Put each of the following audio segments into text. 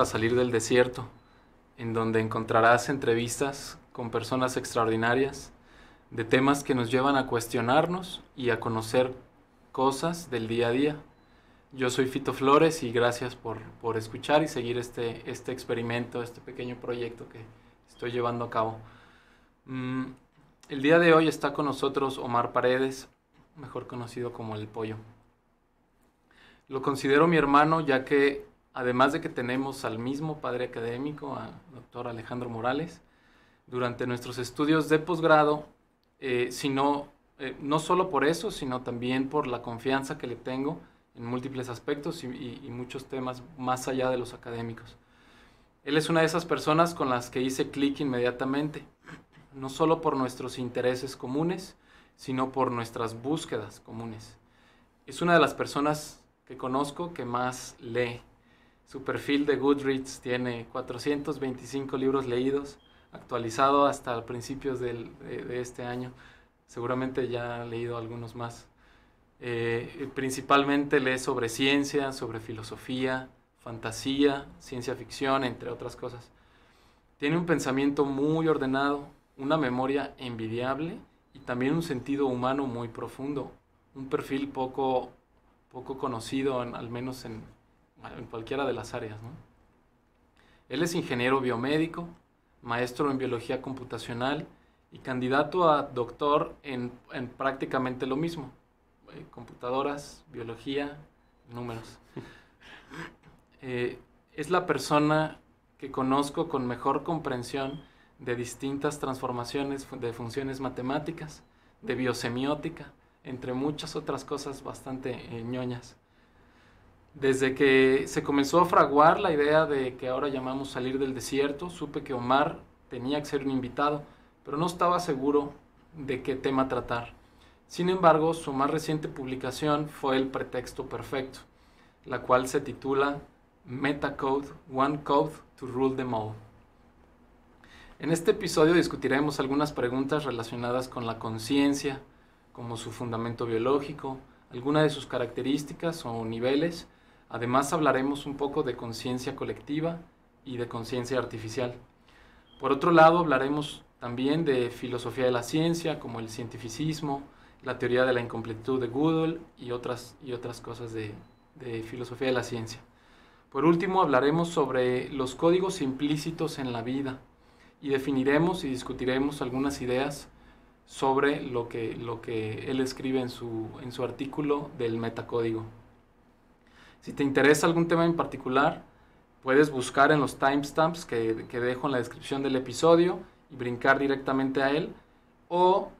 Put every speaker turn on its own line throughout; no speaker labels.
a salir del desierto, en donde encontrarás entrevistas con personas extraordinarias de temas que nos llevan a cuestionarnos y a conocer cosas del día a día. Yo soy Fito Flores y gracias por, escuchar y seguir este, este experimento, este pequeño proyecto que estoy llevando a cabo. Mm, el día de hoy está con nosotros Omar Paredes, mejor conocido como El Pollo. Lo considero mi hermano ya que además de que tenemos al mismo padre académico, al doctor Alejandro Morales, durante nuestros estudios de posgrado, eh, sino, eh, no solo por eso, sino también por la confianza que le tengo en múltiples aspectos y, y muchos temas más allá de los académicos. Él es una de esas personas con las que hice clic inmediatamente, no solo por nuestros intereses comunes, sino por nuestras búsquedas comunes. Es una de las personas que conozco que más lee su perfil de Goodreads tiene 425 libros leídos, actualizado hasta principios de, este año. Seguramente ya ha leído algunos más. Eh, principalmente lee sobre ciencia, sobre filosofía, fantasía, ciencia ficción, entre otras cosas. Tiene un pensamiento muy ordenado, una memoria envidiable y también un sentido humano muy profundo. Un perfil poco, poco conocido, al menos en, en cualquiera de las áreas. ¿no? Él es ingeniero biomédico, maestro en biología computacional y candidato a doctor en, en prácticamente lo mismo, eh, computadoras, biología, números. Eh, es la persona que conozco con mejor comprensión de distintas transformaciones de funciones matemáticas, de biosemiótica, entre muchas otras cosas bastante eh, ñoñas. Desde que se comenzó a fraguar la idea de que ahora llamamos salir del desierto, supe que Omar tenía que ser un invitado, pero no estaba seguro de qué tema tratar. Sin embargo, su más reciente publicación fue El Pretexto Perfecto, la cual se titula Metacode, One Code to Rule Them All. En este episodio discutiremos algunas preguntas relacionadas con la conciencia, como su fundamento biológico, alguna de sus características o niveles, Además hablaremos un poco de conciencia colectiva y de conciencia artificial. Por otro lado, hablaremos también de filosofía de la ciencia, como el cientificismo, la teoría de la incompletitud de Gödel y otras, y otras cosas de, filosofía de la ciencia. Por último, hablaremos sobre los códigos implícitos en la vida y definiremos y discutiremos algunas ideas sobre lo que, lo que él escribe en su, en su artículo del metacódigo. Si te interesa algún tema en particular, puedes buscar en los timestamps que, dejo en la descripción del episodio y brincar directamente a él. O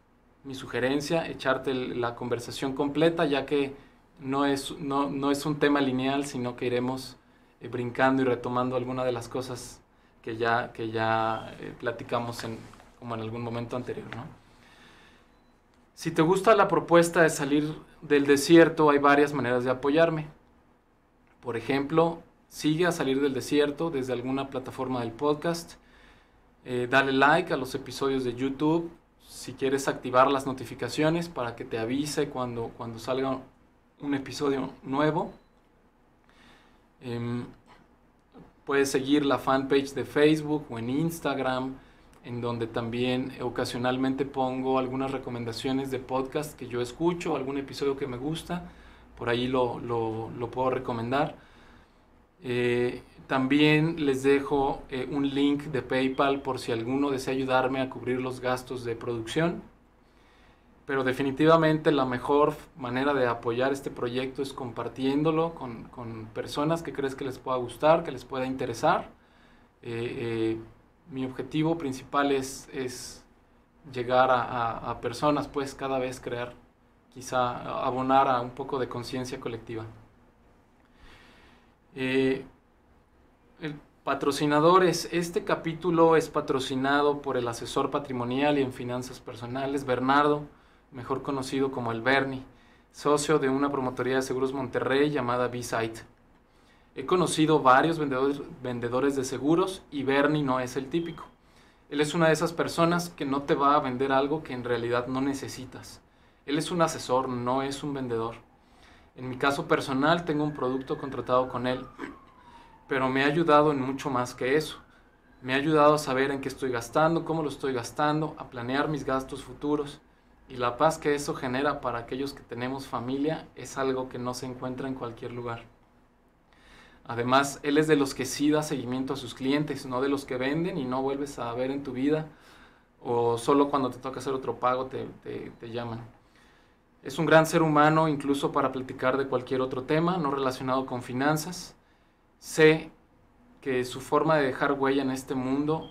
mi sugerencia, echarte la conversación completa, ya que no es, no, es un tema lineal, sino que iremos eh, brincando y retomando algunas de las cosas que ya, que ya eh, platicamos en, como en algún momento anterior. Si te gusta la propuesta de salir del desierto, hay varias maneras de apoyarme. Por ejemplo, sigue a Salir del Desierto desde alguna plataforma del podcast. Eh, dale like a los episodios de YouTube. Si quieres activar las notificaciones para que te avise cuando, cuando salga un episodio nuevo. Em, puedes seguir la fanpage de Facebook o en Instagram, en donde también ocasionalmente pongo algunas recomendaciones de podcast que yo escucho, algún episodio que me gusta por ahí lo, puedo recomendar. Eh, también les dejo eh, un link de PayPal por si alguno desea ayudarme a cubrir los gastos de producción. Pero definitivamente la mejor manera de apoyar este proyecto es compartiéndolo con, personas que crees que les pueda gustar, que les pueda interesar. Eh, mi objetivo principal es, es llegar a, a personas, pues cada vez crear quizá abonar a un poco de conciencia colectiva. Eh, el, patrocinadores, este capítulo es patrocinado por el asesor patrimonial y en finanzas personales, Bernardo, mejor conocido como el Bernie, socio de una promotoría de seguros Monterrey llamada B-Site. He conocido varios vendedores, vendedores de seguros y Bernie no es el típico. Él es una de esas personas que no te va a vender algo que en realidad no necesitas. Él es un asesor, no es un vendedor. En mi caso personal tengo un producto contratado con él, pero me ha ayudado en mucho más que eso. Me ha ayudado a saber en qué estoy gastando, cómo lo estoy gastando, a planear mis gastos futuros. Y la paz que eso genera para aquellos que tenemos familia es algo que no se encuentra en cualquier lugar. Además, él es de los que sí da seguimiento a sus clientes, no de los que venden y no vuelves a ver en tu vida o solo cuando te toca hacer otro pago te, te llaman. Es un gran ser humano incluso para platicar de cualquier otro tema no relacionado con finanzas. Sé que su forma de dejar huella en este mundo,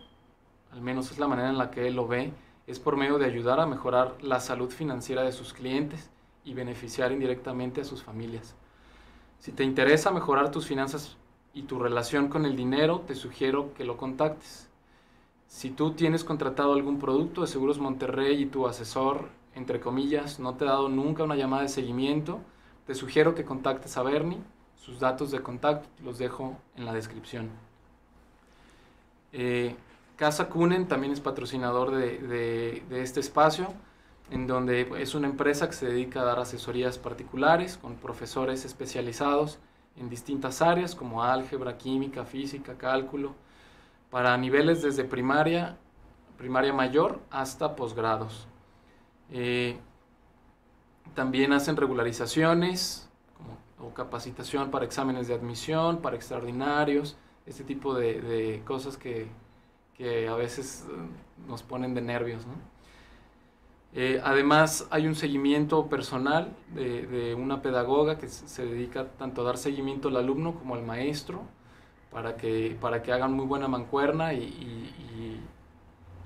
al menos es la manera en la que él lo ve, es por medio de ayudar a mejorar la salud financiera de sus clientes y beneficiar indirectamente a sus familias. Si te interesa mejorar tus finanzas y tu relación con el dinero, te sugiero que lo contactes. Si tú tienes contratado algún producto de Seguros Monterrey y tu asesor entre comillas, no te he dado nunca una llamada de seguimiento, te sugiero que contactes a Berni, sus datos de contacto los dejo en la descripción. Eh, Casa Kunen también es patrocinador de, de este espacio, en donde es una empresa que se dedica a dar asesorías particulares con profesores especializados en distintas áreas como álgebra, química, física, cálculo, para niveles desde primaria, primaria mayor hasta posgrados. Eh, también hacen regularizaciones o capacitación para exámenes de admisión, para extraordinarios, este tipo de, cosas que, a veces eh, nos ponen de nervios. Eh, además, hay un seguimiento personal de, una pedagoga que se dedica tanto a dar seguimiento al alumno como al maestro para que, para que hagan muy buena mancuerna y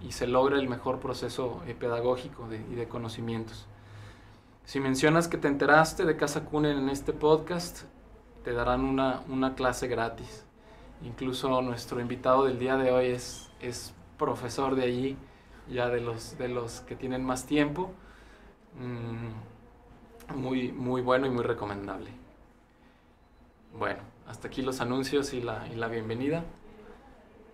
y se logra el mejor proceso eh, pedagógico y de conocimientos. Si mencionas que te enteraste de Casa Kunen en este podcast, te darán una, clase gratis. Incluso nuestro invitado del día de hoy es, es profesor de allí, ya de los, de los que tienen más tiempo. Mm, muy, muy bueno y muy recomendable. Bueno, hasta aquí los anuncios y la bienvenida.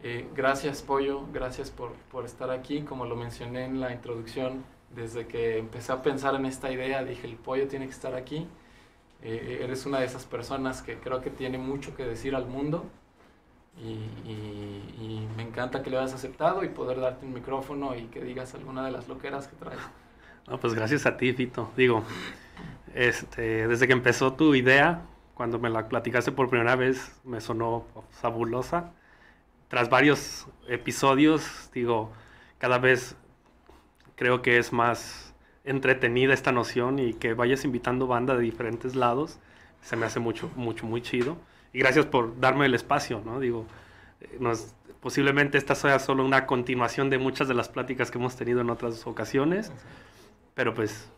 Eh, gracias Pollo, gracias por, por estar aquí. Como lo mencioné en la introducción, desde que empecé a pensar en esta idea, dije, el Pollo tiene que estar aquí. Eh, eres una de esas personas que creo que tiene mucho que decir al mundo y, me encanta que lo hayas aceptado y poder darte un micrófono y que digas alguna de las loqueras que traes.
No, pues gracias a ti, Fito. Digo, este, desde que empezó tu idea, cuando me la platicaste por primera vez, me sonó fabulosa tras varios episodios, digo, cada vez creo que es más entretenida esta noción y que vayas invitando banda de diferentes lados, se me hace mucho, mucho, muy chido. Y gracias por darme el espacio, ¿no? Digo, eh, nos, posiblemente esta sea solo una continuación de muchas de las pláticas que hemos tenido en otras ocasiones, pero pues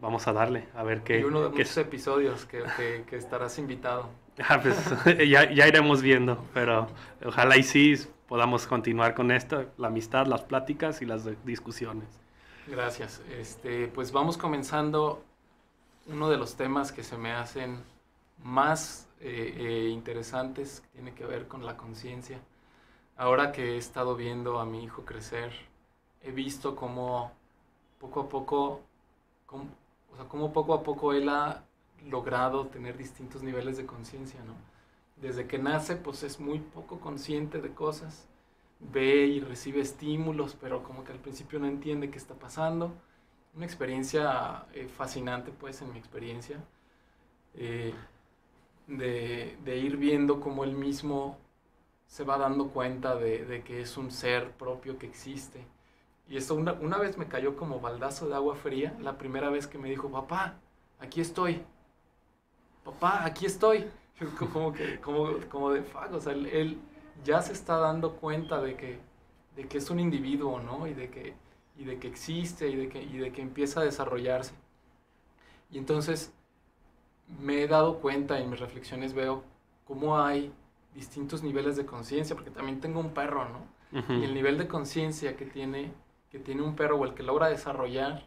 vamos a darle, a ver qué... Y uno de qué...
episodios que estarás invitado. Ah, pues,
ya, ya, iremos viendo, pero ojalá y sí podamos continuar con esto, la amistad, las pláticas y las discusiones.
Gracias. Este, pues vamos comenzando uno de los temas que se me hacen más eh, eh, interesantes, tiene que ver con la conciencia. Ahora que he estado viendo a mi hijo crecer, he visto cómo poco a poco, o sea, cómo poco a poco él ha logrado tener distintos niveles de conciencia, ¿no? Desde que nace, pues es muy poco consciente de cosas, ve y recibe estímulos, pero como que al principio no entiende qué está pasando. Una experiencia eh, fascinante, pues, en mi experiencia, eh, de, de, ir viendo cómo él mismo se va dando cuenta de, de que es un ser propio que existe. Y esto una, una vez me cayó como baldazo de agua fría, la primera vez que me dijo, papá, aquí estoy, papá, aquí estoy. Como de fuck, o sea, él, ya se está dando cuenta de que, de que es un individuo, ¿no? Y de que, y de que existe y de que, de que empieza a desarrollarse. Y entonces me he dado cuenta en mis reflexiones veo cómo hay distintos niveles de conciencia, porque también tengo un perro, ¿no? Y el nivel de conciencia que tiene, que tiene un perro o el que logra desarrollar,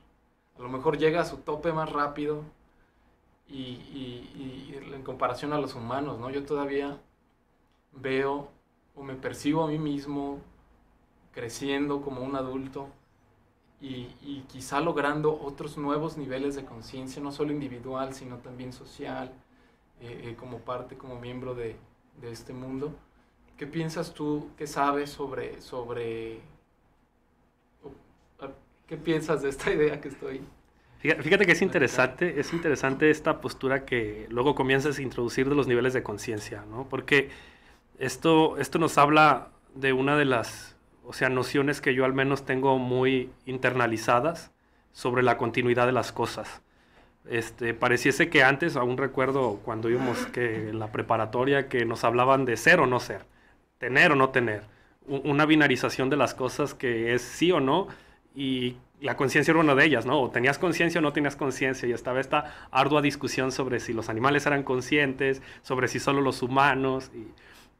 a lo mejor llega a su tope más rápido y, en comparación a los humanos, ¿no? Yo todavía veo o me percibo a mí mismo creciendo como un adulto y, quizá logrando otros nuevos niveles de conciencia, no solo individual, sino también social, eh, eh, como parte, como miembro de, este mundo. ¿Qué piensas tú, qué sabes sobre, sobre, qué piensas de esta idea que estoy
Fíjate que es interesante, es interesante esta postura que luego comienzas a introducir de los niveles de conciencia, Porque esto, esto nos habla de una de las, o sea, nociones que yo al menos tengo muy internalizadas sobre la continuidad de las cosas. Este, pareciese que antes, aún recuerdo cuando íbamos que en la preparatoria que nos hablaban de ser o no ser, tener o no tener, una binarización de las cosas que es sí o no, y la conciencia era una de ellas, ¿no? O tenías conciencia o no tenías conciencia, y estaba esta ardua discusión sobre si los animales eran conscientes, sobre si solo los humanos,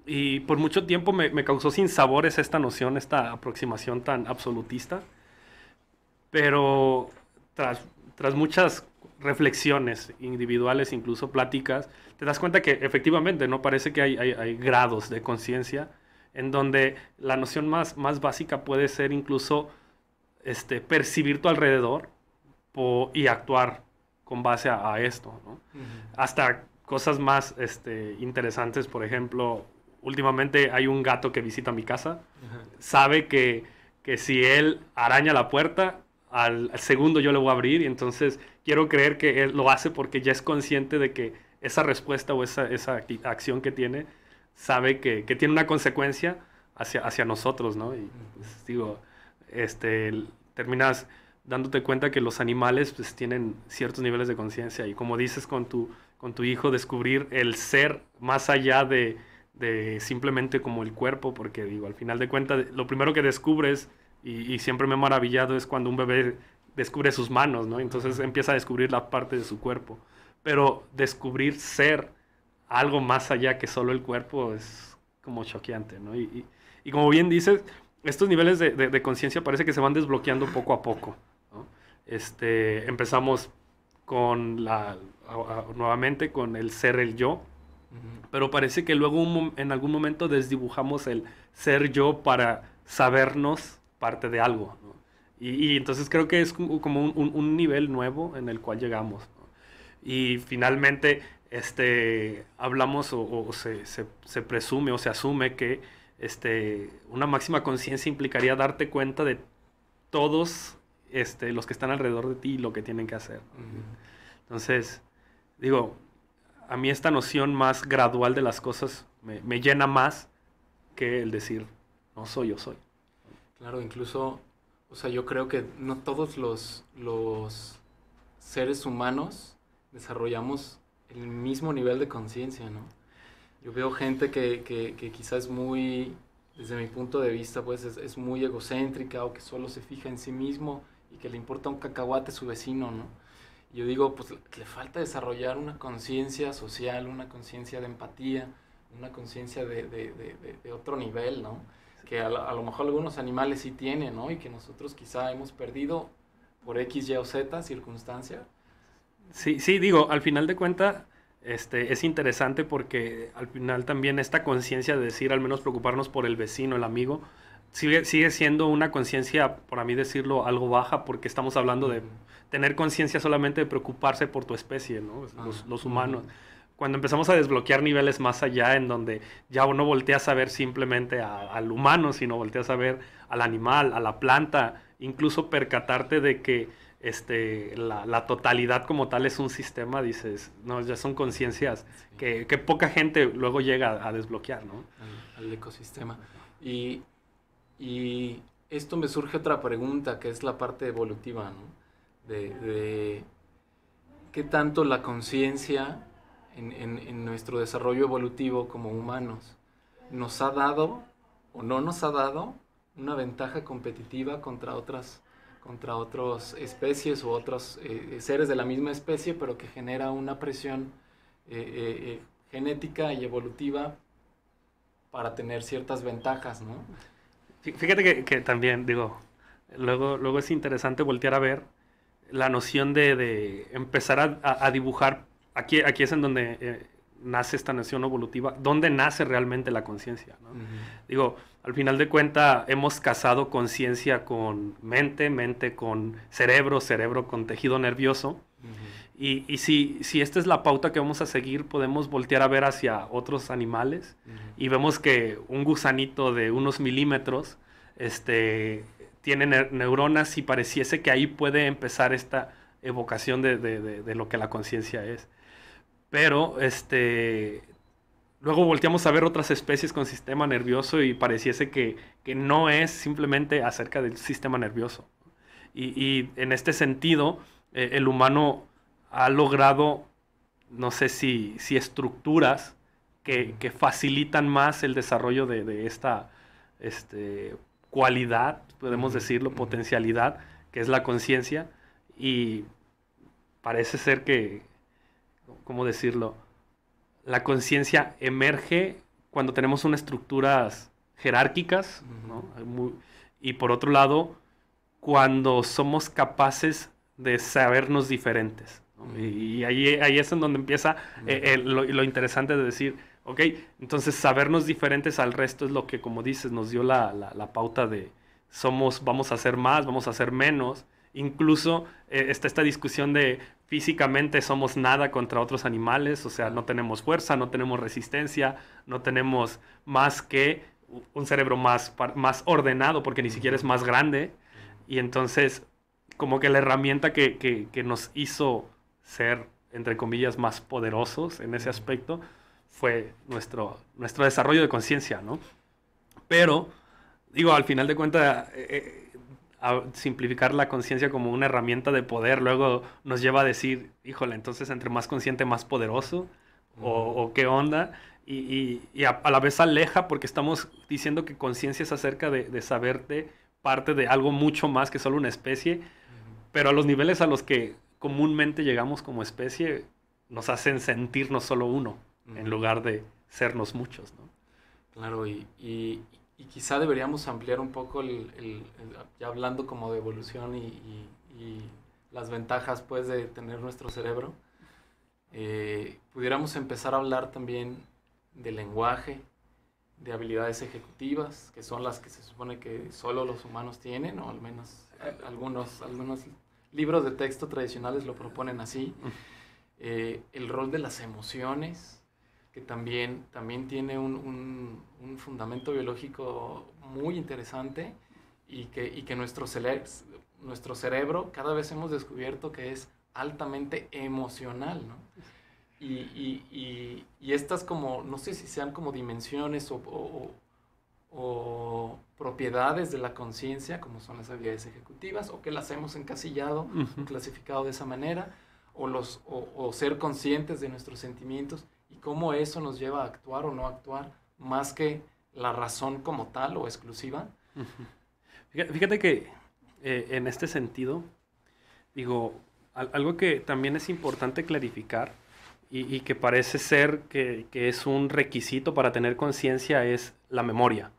y, por mucho tiempo me, causó causó sabores esta noción, esta aproximación tan absolutista, pero tras, muchas reflexiones individuales, incluso pláticas, te das cuenta que efectivamente, ¿no? Parece que hay, grados de conciencia en donde la noción más, más básica puede ser incluso este, percibir tu alrededor y actuar con base a, esto. Hasta cosas más este, interesantes, por ejemplo, últimamente hay un gato que visita mi casa, sabe que, si él araña la puerta, al, segundo yo le voy a abrir y entonces quiero creer que él lo hace porque ya es consciente de que esa respuesta o esa, acción que tiene sabe que, tiene una consecuencia hacia, hacia nosotros, Y pues, digo, este, terminas dándote cuenta que los animales pues tienen ciertos niveles de conciencia y como dices con tu, con tu hijo, descubrir el ser más allá de, simplemente como el cuerpo, porque digo, al final de cuentas, lo primero que descubres, y, siempre me he maravillado, es cuando un bebé descubre sus manos, ¿no? Entonces empieza a descubrir la parte de su cuerpo, pero descubrir ser algo más allá que solo el cuerpo es como choqueante, Y, y como bien dices, estos niveles de, conciencia parece que se van desbloqueando poco a poco. Este, empezamos con la, nuevamente con el ser el yo, pero parece que luego en algún momento desdibujamos el ser yo para sabernos parte de algo. Y, entonces creo que es como un, nivel nuevo en el cual llegamos. Y finalmente este, hablamos o, se, se presume o se asume que este, una máxima conciencia implicaría darte cuenta de todos este, los que están alrededor de ti y lo que tienen que hacer. Entonces, digo, a mí esta noción más gradual de las cosas me, me llena más que el decir, no soy yo soy.
Claro, incluso, o sea, yo creo que no todos los, los seres humanos desarrollamos el mismo nivel de conciencia, ¿no? Yo veo gente que, que, que quizás es muy, desde mi punto de vista, pues es, es, muy egocéntrica o que solo se fija en sí mismo y que le importa un cacahuate su vecino, ¿no? Yo digo, pues le falta desarrollar una conciencia social, una conciencia de empatía, una conciencia de, de, de, de, otro nivel, ¿no? Que a, lo mejor algunos animales sí tienen, ¿no? Y que nosotros quizá hemos perdido por X, Y o Z circunstancia.
Sí, sí, digo, al final de cuentas, este, es interesante porque al final también esta conciencia de decir, al menos preocuparnos por el vecino, el amigo, sigue, sigue siendo una conciencia, por mí decirlo, algo baja porque estamos hablando de tener conciencia solamente de preocuparse por tu especie, ¿no? Ah. los, humanos. Cuando empezamos a desbloquear niveles más allá, en donde ya no volteas a saber simplemente al humano, sino volteas a ver al animal, a la planta, incluso percatarte de que este, la, totalidad como tal es un sistema, dices, no, ya son conciencias que, poca gente luego llega a, desbloquear, ¿no?
Al, ecosistema. Y, esto me surge otra pregunta, que es la parte evolutiva, ¿no? De, de qué tanto la conciencia en, en nuestro desarrollo evolutivo como humanos nos ha dado o no nos ha dado una ventaja competitiva contra otras contra otras especies u otros eh, seres de la misma especie, pero que genera una presión eh, eh, genética y evolutiva para tener ciertas ventajas, ¿no?
Fíjate que, también, digo, luego, luego es interesante voltear a ver la noción de, empezar a, dibujar. Aquí, aquí es en donde nace esta nación evolutiva, dónde nace realmente la conciencia. Digo, al final de cuenta hemos casado conciencia con mente, mente con cerebro, cerebro con tejido nervioso. Y, si, si, esta es la pauta que vamos a seguir, podemos voltear a ver hacia otros animales y vemos que un gusanito de unos milímetros este, tiene neuronas y pareciese que ahí puede empezar esta evocación de lo que la conciencia es. Pero este, luego volteamos a ver otras especies con sistema nervioso y pareciese que, no es simplemente acerca del sistema nervioso. Y, en este sentido, eh, el humano ha logrado, no sé si, si estructuras que, facilitan más el desarrollo de, esta este, cualidad, podemos decirlo, potencialidad, que es la conciencia. Y parece ser que ¿cómo decirlo? La conciencia emerge cuando tenemos unas estructuras jerárquicas, ¿no? y por otro lado, cuando somos capaces de sabernos diferentes. Y, ahí, es en donde empieza eh, lo, interesante de decir, ok, entonces sabernos diferentes al resto es lo que, como dices, nos dio la, pauta de somos, vamos a ser más, vamos a hacer menos. Incluso eh, está esta discusión de físicamente somos nada contra otros animales, o sea, no tenemos fuerza, no tenemos resistencia, no tenemos más que un cerebro más, más ordenado, porque ni siquiera es más grande. Y entonces, como que la herramienta que, que, que nos hizo ser, entre comillas, más poderosos en ese aspecto, fue nuestro, nuestro desarrollo de conciencia, ¿no? Pero, digo, al final de cuentas, eh, eh, a simplificar la conciencia como una herramienta de poder luego nos lleva a decir, híjole, entonces entre más consciente, más poderoso, o, qué onda, y, a, la vez aleja porque estamos diciendo que conciencia es acerca de, saberte parte de algo mucho más que solo una especie, pero a los niveles a los que comúnmente llegamos como especie nos hacen sentirnos solo uno, en lugar de sernos muchos,
Claro, y y quizá deberíamos ampliar un poco el, el, ya hablando como de evolución y, y, las ventajas pues de tener nuestro cerebro, eh, pudiéramos empezar a hablar también de lenguaje, de habilidades ejecutivas, que son las que se supone que solo los humanos tienen, o al menos algunos, algunos libros de texto tradicionales lo proponen así, eh, el rol de las emociones, que también, también tiene un, un, un fundamento biológico muy interesante y que, y que nuestro, nuestro cerebro cada vez hemos descubierto que es altamente emocional, ¿no? Y, y, y, y, estas como, no sé si sean como dimensiones o, o, propiedades de la conciencia, como son las habilidades ejecutivas, o que las hemos encasillado, clasificado de esa manera, o, los, o, ser conscientes de nuestros sentimientos, cómo eso nos lleva a actuar o no actuar, más que la razón como tal o exclusiva.
Fíjate que eh, en este sentido, digo, algo que también es importante clarificar y, que parece ser que, que, es un requisito para tener conciencia es la memoria.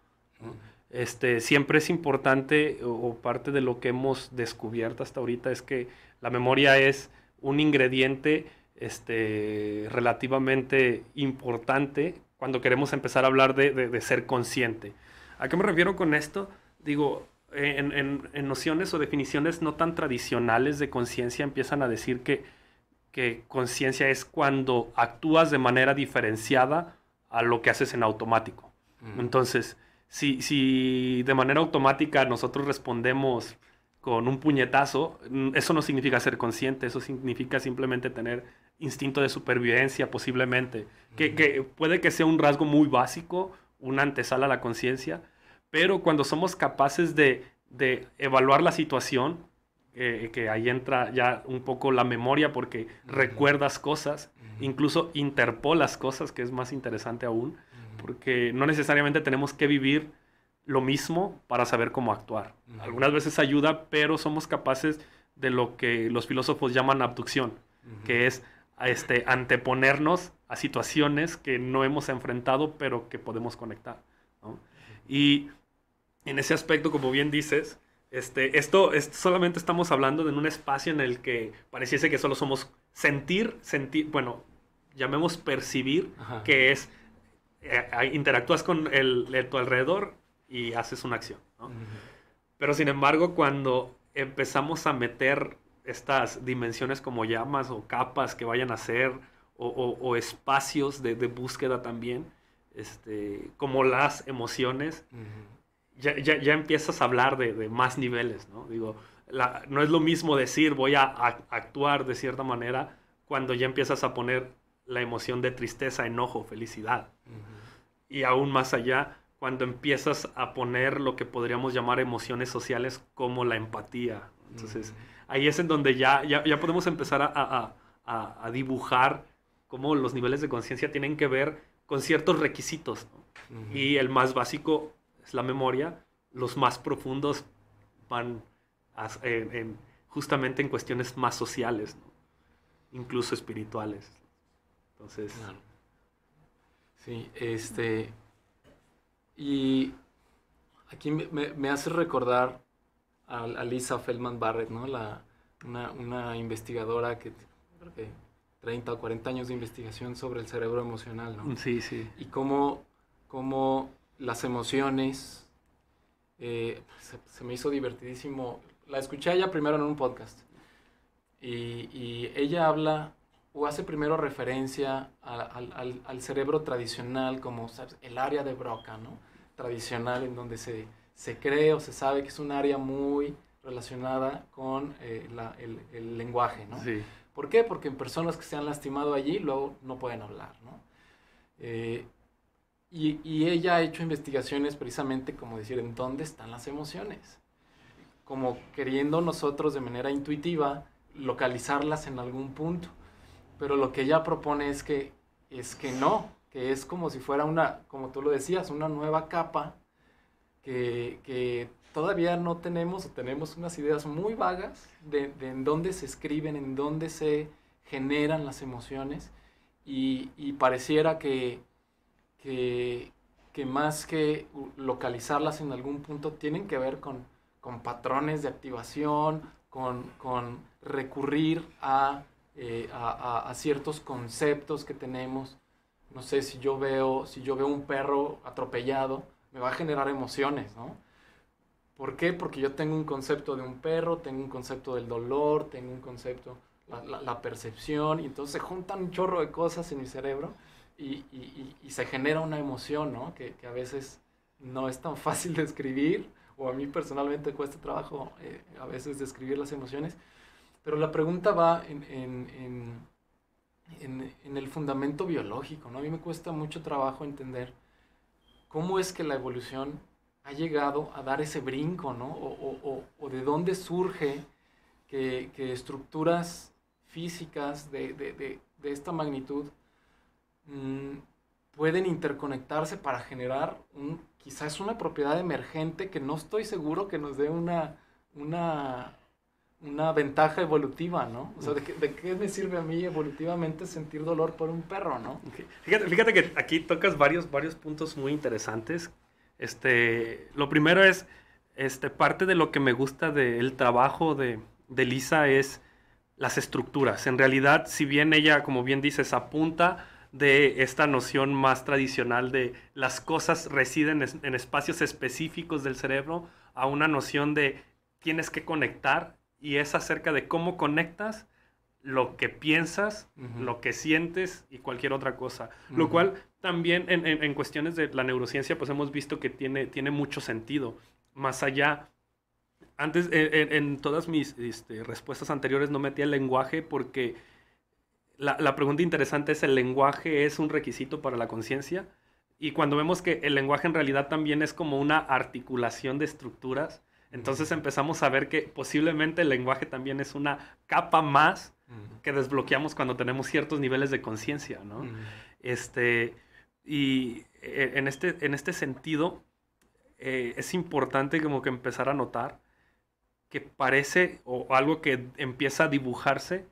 Este, siempre es importante o, o parte de lo que hemos descubierto hasta ahorita es que la memoria es un ingrediente este, relativamente importante cuando queremos empezar a hablar de, ser consciente. ¿A qué me refiero con esto? Digo, en, nociones o definiciones no tan tradicionales de conciencia empiezan a decir que, conciencia es cuando actúas de manera diferenciada a lo que haces en automático. Entonces, si de manera automática nosotros respondemos con un puñetazo, mm, eso no significa ser consciente, eso significa simplemente tener instinto de supervivencia posiblemente, que, puede que sea un rasgo muy básico, una antesala a la conciencia, pero cuando somos capaces de, evaluar la situación, eh, que ahí entra ya un poco la memoria porque recuerdas cosas, incluso incluso interpolas cosas, que es más interesante aún, porque no necesariamente tenemos que vivir lo mismo para saber cómo actuar. Algunas veces ayuda, pero somos capaces de lo que los filósofos llaman abducción, que es este, anteponernos a situaciones que no hemos enfrentado, pero que podemos conectar. Y en ese aspecto, como bien dices, este, esto, solamente estamos hablando de un espacio en el que pareciese que solo somos sentir, sentir, bueno, llamemos percibir, que es eh, interactúas con el, tu alrededor y haces una acción. Pero sin embargo, cuando empezamos a meter estas dimensiones como llamas o capas que vayan a ser o, espacios de, búsqueda también, este, como las emociones, ya, empiezas a hablar de, más niveles, ¿no? Digo, no es lo mismo decir voy a, actuar de cierta manera cuando ya empiezas a poner la emoción de tristeza, enojo, felicidad. Y aún más allá, cuando empiezas a poner lo que podríamos llamar emociones sociales como la empatía. Entonces, ahí es en donde ya, ya, podemos empezar a, dibujar cómo los niveles de conciencia tienen que ver con ciertos requisitos. Y el más básico es la memoria, los más profundos van eh, justamente en cuestiones más sociales, incluso espirituales.
Entonces... Sí, este... Y aquí me, me, hace recordar a, Lisa Feldman Barrett, ¿no? una, investigadora que creo que 30 o 40 años de investigación sobre el cerebro emocional, Sí, Y cómo, cómo las emociones... Eh, se, me hizo divertidísimo. La escuché ella primero en un podcast. Y, ella habla o hace primero referencia al, cerebro tradicional como el área de Broca, ¿no? Tradicional en donde se se cree o se sabe que es un área muy relacionada con eh, el, lenguaje, ¿no? Sí. ¿Por qué? Porque en personas que se han lastimado allí luego no pueden hablar, ¿no? Eh, y, ella ha hecho investigaciones precisamente como decir, ¿en dónde están las emociones? Como queriendo nosotros de manera intuitiva localizarlas en algún punto. Pero lo que ella propone es que, es que no, que es como si fuera una, como tú lo decías, una nueva capa que, todavía no tenemos o tenemos unas ideas muy vagas de, en dónde se escriben, en dónde se generan las emociones y, pareciera que, más que localizarlas en algún punto tienen que ver con, patrones de activación, con, recurrir eh, a, a, ciertos conceptos que tenemos. No sé si yo veo, si yo veo un perro atropellado, me va a generar emociones, ¿no? ¿Por qué? Porque yo tengo un concepto de un perro, tengo un concepto del dolor, tengo un concepto, la, la, percepción, y entonces se juntan un chorro de cosas en mi cerebro y, se genera una emoción, ¿no? Que, a veces no es tan fácil describir, o a mí personalmente cuesta trabajo eh, a veces describir las emociones, pero la pregunta va en, en el fundamento biológico, ¿no? A mí me cuesta mucho trabajo entender cómo es que la evolución ha llegado a dar ese brinco, O, de dónde surge que, estructuras físicas de, esta magnitud mm, pueden interconectarse para generar un, quizás una propiedad emergente que no estoy seguro que nos dé una, una, una ventaja evolutiva, ¿no? O sea, ¿de qué, me sirve a mí evolutivamente sentir dolor por un perro, no?
Fíjate, que aquí tocas varios, varios puntos muy interesantes. Este, lo primero es, este, parte de lo que me gusta del trabajo de, de, Lisa es las estructuras. En realidad, si bien ella, como bien dices, apunta de esta noción más tradicional de las cosas residen en espacios específicos del cerebro a una noción de tienes que conectar y es acerca de cómo conectas lo que piensas, lo que sientes y cualquier otra cosa. Lo cual también en, cuestiones de la neurociencia pues hemos visto que tiene, tiene mucho sentido. Más allá, antes en, todas mis este, respuestas anteriores no metía el lenguaje porque la, la, pregunta interesante es el lenguaje es un requisito para la conciencia y cuando vemos que el lenguaje en realidad también es como una articulación de estructuras entonces empezamos a ver que posiblemente el lenguaje también es una capa más que desbloqueamos cuando tenemos ciertos niveles de conciencia, ¿no? Este, y eh, en este, en este sentido, eh, es importante como que empezar a notar que parece, o algo que empieza a dibujarse,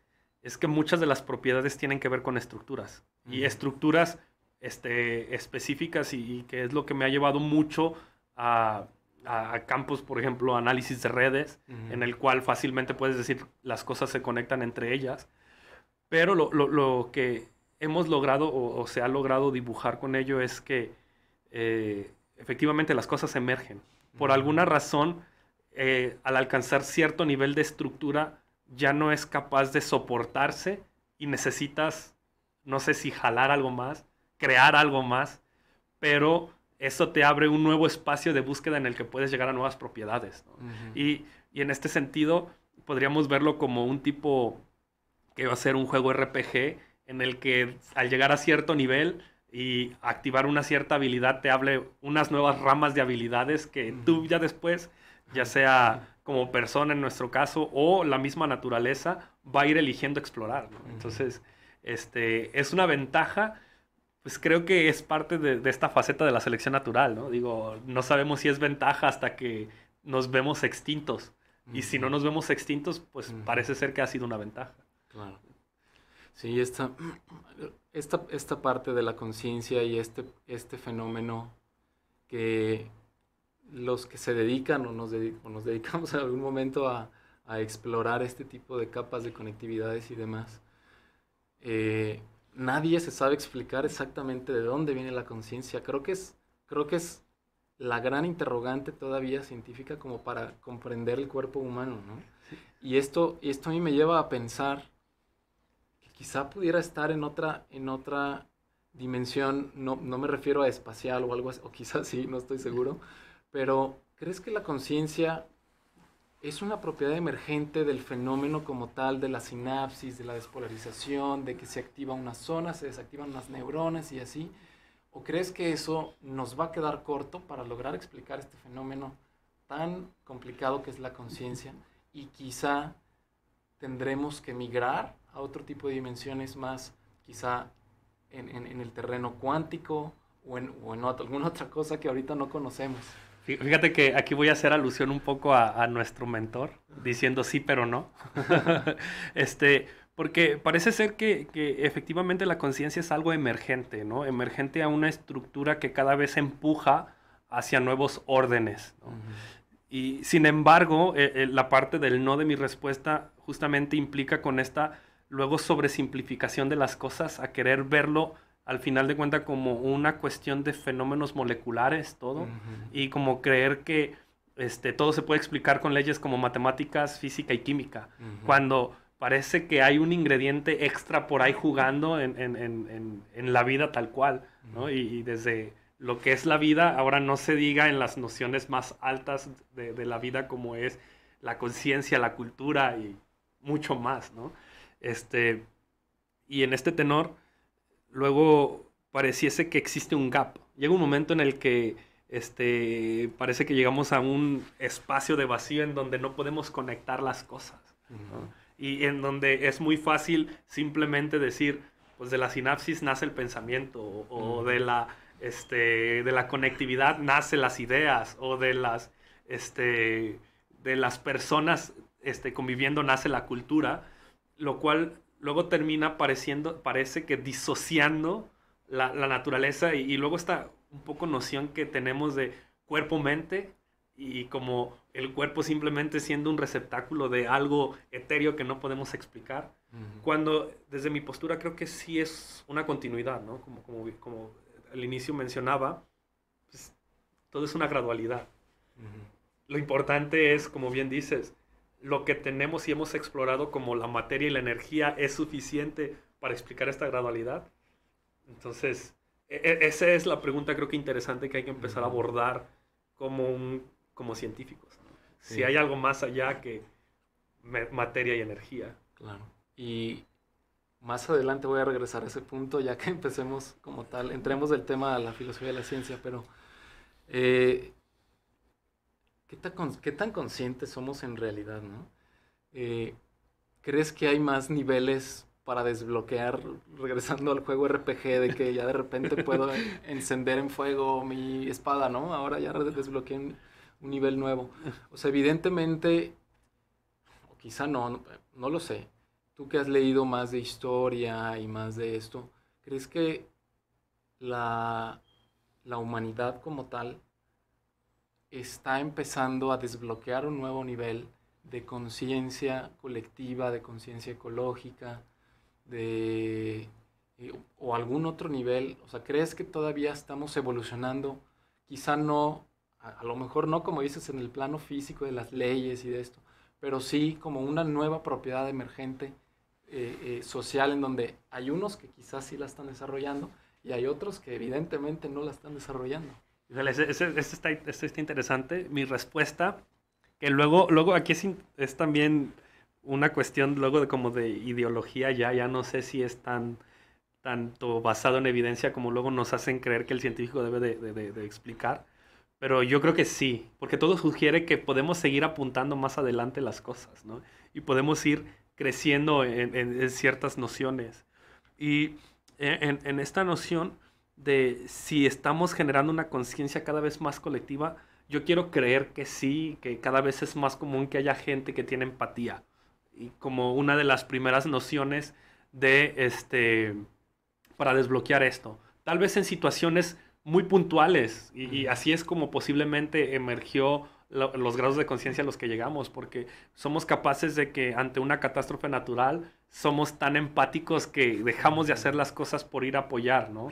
es que muchas de las propiedades tienen que ver con estructuras. Y estructuras este, específicas y, que es lo que me ha llevado mucho a a, campos, por ejemplo, análisis de redes, en el cual fácilmente puedes decir las cosas se conectan entre ellas. Pero lo, que hemos logrado o, se ha logrado dibujar con ello es que eh, efectivamente las cosas emergen. Por alguna razón, eh, al alcanzar cierto nivel de estructura, ya no es capaz de soportarse y necesitas, no sé si jalar algo más, crear algo más, pero eso te abre un nuevo espacio de búsqueda en el que puedes llegar a nuevas propiedades. y, en este sentido, podríamos verlo como un tipo que va a ser un juego RPG en el que al llegar a cierto nivel y activar una cierta habilidad te hable unas nuevas ramas de habilidades que tú ya después, ya sea como persona en nuestro caso o la misma naturaleza, va a ir eligiendo explorar. Entonces, este, es una ventaja pues creo que es parte de, esta faceta de la selección natural, ¿no? Digo, no sabemos si es ventaja hasta que nos vemos extintos. Y si no nos vemos extintos, pues
parece ser que ha sido una ventaja. Claro. Sí, esta, esta, parte de la conciencia y este, este fenómeno que los que se dedican o nos, o nos dedicamos en algún momento a, explorar este tipo de capas de conectividades y demás, eh, nadie se sabe explicar exactamente de dónde viene la conciencia. Creo que es, creo que es la gran interrogante todavía científica como para comprender el cuerpo humano, ¿no? Y esto, esto a mí me lleva a pensar que quizá pudiera estar en otra, en otra dimensión, no, no me refiero a espacial o algo así, o quizás sí, no estoy seguro, pero ¿crees que la conciencia es una propiedad emergente del fenómeno como tal, de la sinapsis, de la despolarización, de que se activa una zona, se desactivan unas neuronas y así? ¿O crees que eso nos va a quedar corto para lograr explicar este fenómeno tan complicado que es la conciencia y quizá tendremos que migrar a otro tipo de dimensiones más, quizá en, el terreno cuántico o en, alguna otra cosa que ahorita no conocemos?
Fíjate que aquí voy a hacer alusión un poco a, nuestro mentor, diciendo sí pero no. este, porque parece ser que, efectivamente la conciencia es algo emergente, ¿no? Emergente a una estructura que cada vez empuja hacia nuevos órdenes. Y sin embargo, eh, eh, la parte del no de mi respuesta justamente implica con esta luego simplificación de las cosas a querer verlo al final de cuentas como una cuestión de fenómenos moleculares todo y como creer que este, todo se puede explicar con leyes como matemáticas, física y química, cuando parece que hay un ingrediente extra por ahí jugando en, la vida tal cual, y, desde lo que es la vida, ahora no se diga en las nociones más altas de, de la vida como es la conciencia, la cultura y mucho más, ¿no? Este, y en este tenor, luego pareciese que existe un gap. Llega un momento en el que este, parece que llegamos a un espacio de vacío en donde no podemos conectar las cosas. Y en donde es muy fácil simplemente decir, pues de la sinapsis nace el pensamiento, o, de, la, este, de la conectividad nace las ideas, o de las, este, de las personas este, conviviendo nace la cultura, lo cual luego termina pareciendo, parece que disociando la, naturaleza y, luego está un poco noción que tenemos de cuerpo-mente y como el cuerpo simplemente siendo un receptáculo de algo etéreo que no podemos explicar, cuando desde mi postura creo que sí es una continuidad, ¿no? Como, como, como al inicio mencionaba, pues, todo es una gradualidad. Lo importante es, como bien dices, lo que tenemos y hemos explorado como la materia y la energía es suficiente para explicar esta gradualidad? Entonces, e, e, esa es la pregunta creo que interesante que hay que empezar a abordar como, un, como científicos. Si hay algo más allá que materia
y energía. Claro. Y más adelante voy a regresar a ese punto ya que empecemos como tal, entremos del tema de la filosofía de la ciencia, pero eh, ¿Qué tan, qué conscientes somos en realidad, no? Eh, ¿Crees que hay más niveles para desbloquear, regresando al juego RPG, de que ya de repente puedo encender en fuego mi espada, ¿no? Ahora ya desbloqueé un, nivel nuevo. O sea, evidentemente, o quizá no, no, lo sé. Tú que has leído más de historia y más de esto, ¿crees que la, la humanidad como tal está empezando a desbloquear un nuevo nivel de conciencia colectiva, de conciencia ecológica, de eh, o algún otro nivel, o sea, ¿crees que todavía estamos evolucionando? Quizá no, a, lo mejor no como dices en el plano físico de las leyes y de esto, pero sí como una nueva propiedad emergente eh, eh, social en donde hay unos que quizás sí la están desarrollando y hay otros que evidentemente no la están desarrollando.
Este, está, interesante. Mi respuesta, que luego, luego aquí es, es, también una cuestión luego de como de ideología ya, ya no sé si es tan tanto basado en evidencia como luego nos hacen creer que el científico debe de, de, de, explicar. Pero yo creo que sí, porque todo sugiere que podemos seguir apuntando más adelante las cosas, ¿no? Y podemos ir creciendo en, en, en ciertas nociones. Y e, en, en, esta noción de si estamos generando una conciencia cada vez más colectiva, yo quiero creer que sí, que cada vez es más común que haya gente que tiene empatía. Y como una de las primeras nociones de este para desbloquear esto. Tal vez en situaciones muy puntuales y, así es como posiblemente emergió los grados de conciencia a los que llegamos, porque somos capaces de que ante una catástrofe natural somos tan empáticos que dejamos de hacer las cosas por ir a apoyar, ¿no?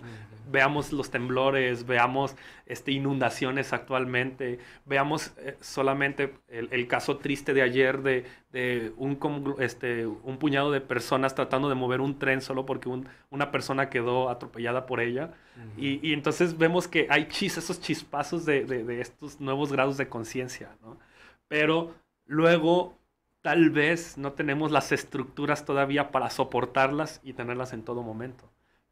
Veamos los temblores, veamos este, inundaciones actualmente, veamos eh, solamente el, caso triste de ayer de, de un, este, un puñado de personas tratando de mover un tren solo porque una persona quedó atropellada por ella. y, y, entonces vemos que hay chis, esos chispazos de, de, de estos nuevos grados de conciencia, ¿no? Pero luego tal vez no tenemos las estructuras todavía para soportarlas y tenerlas en todo momento.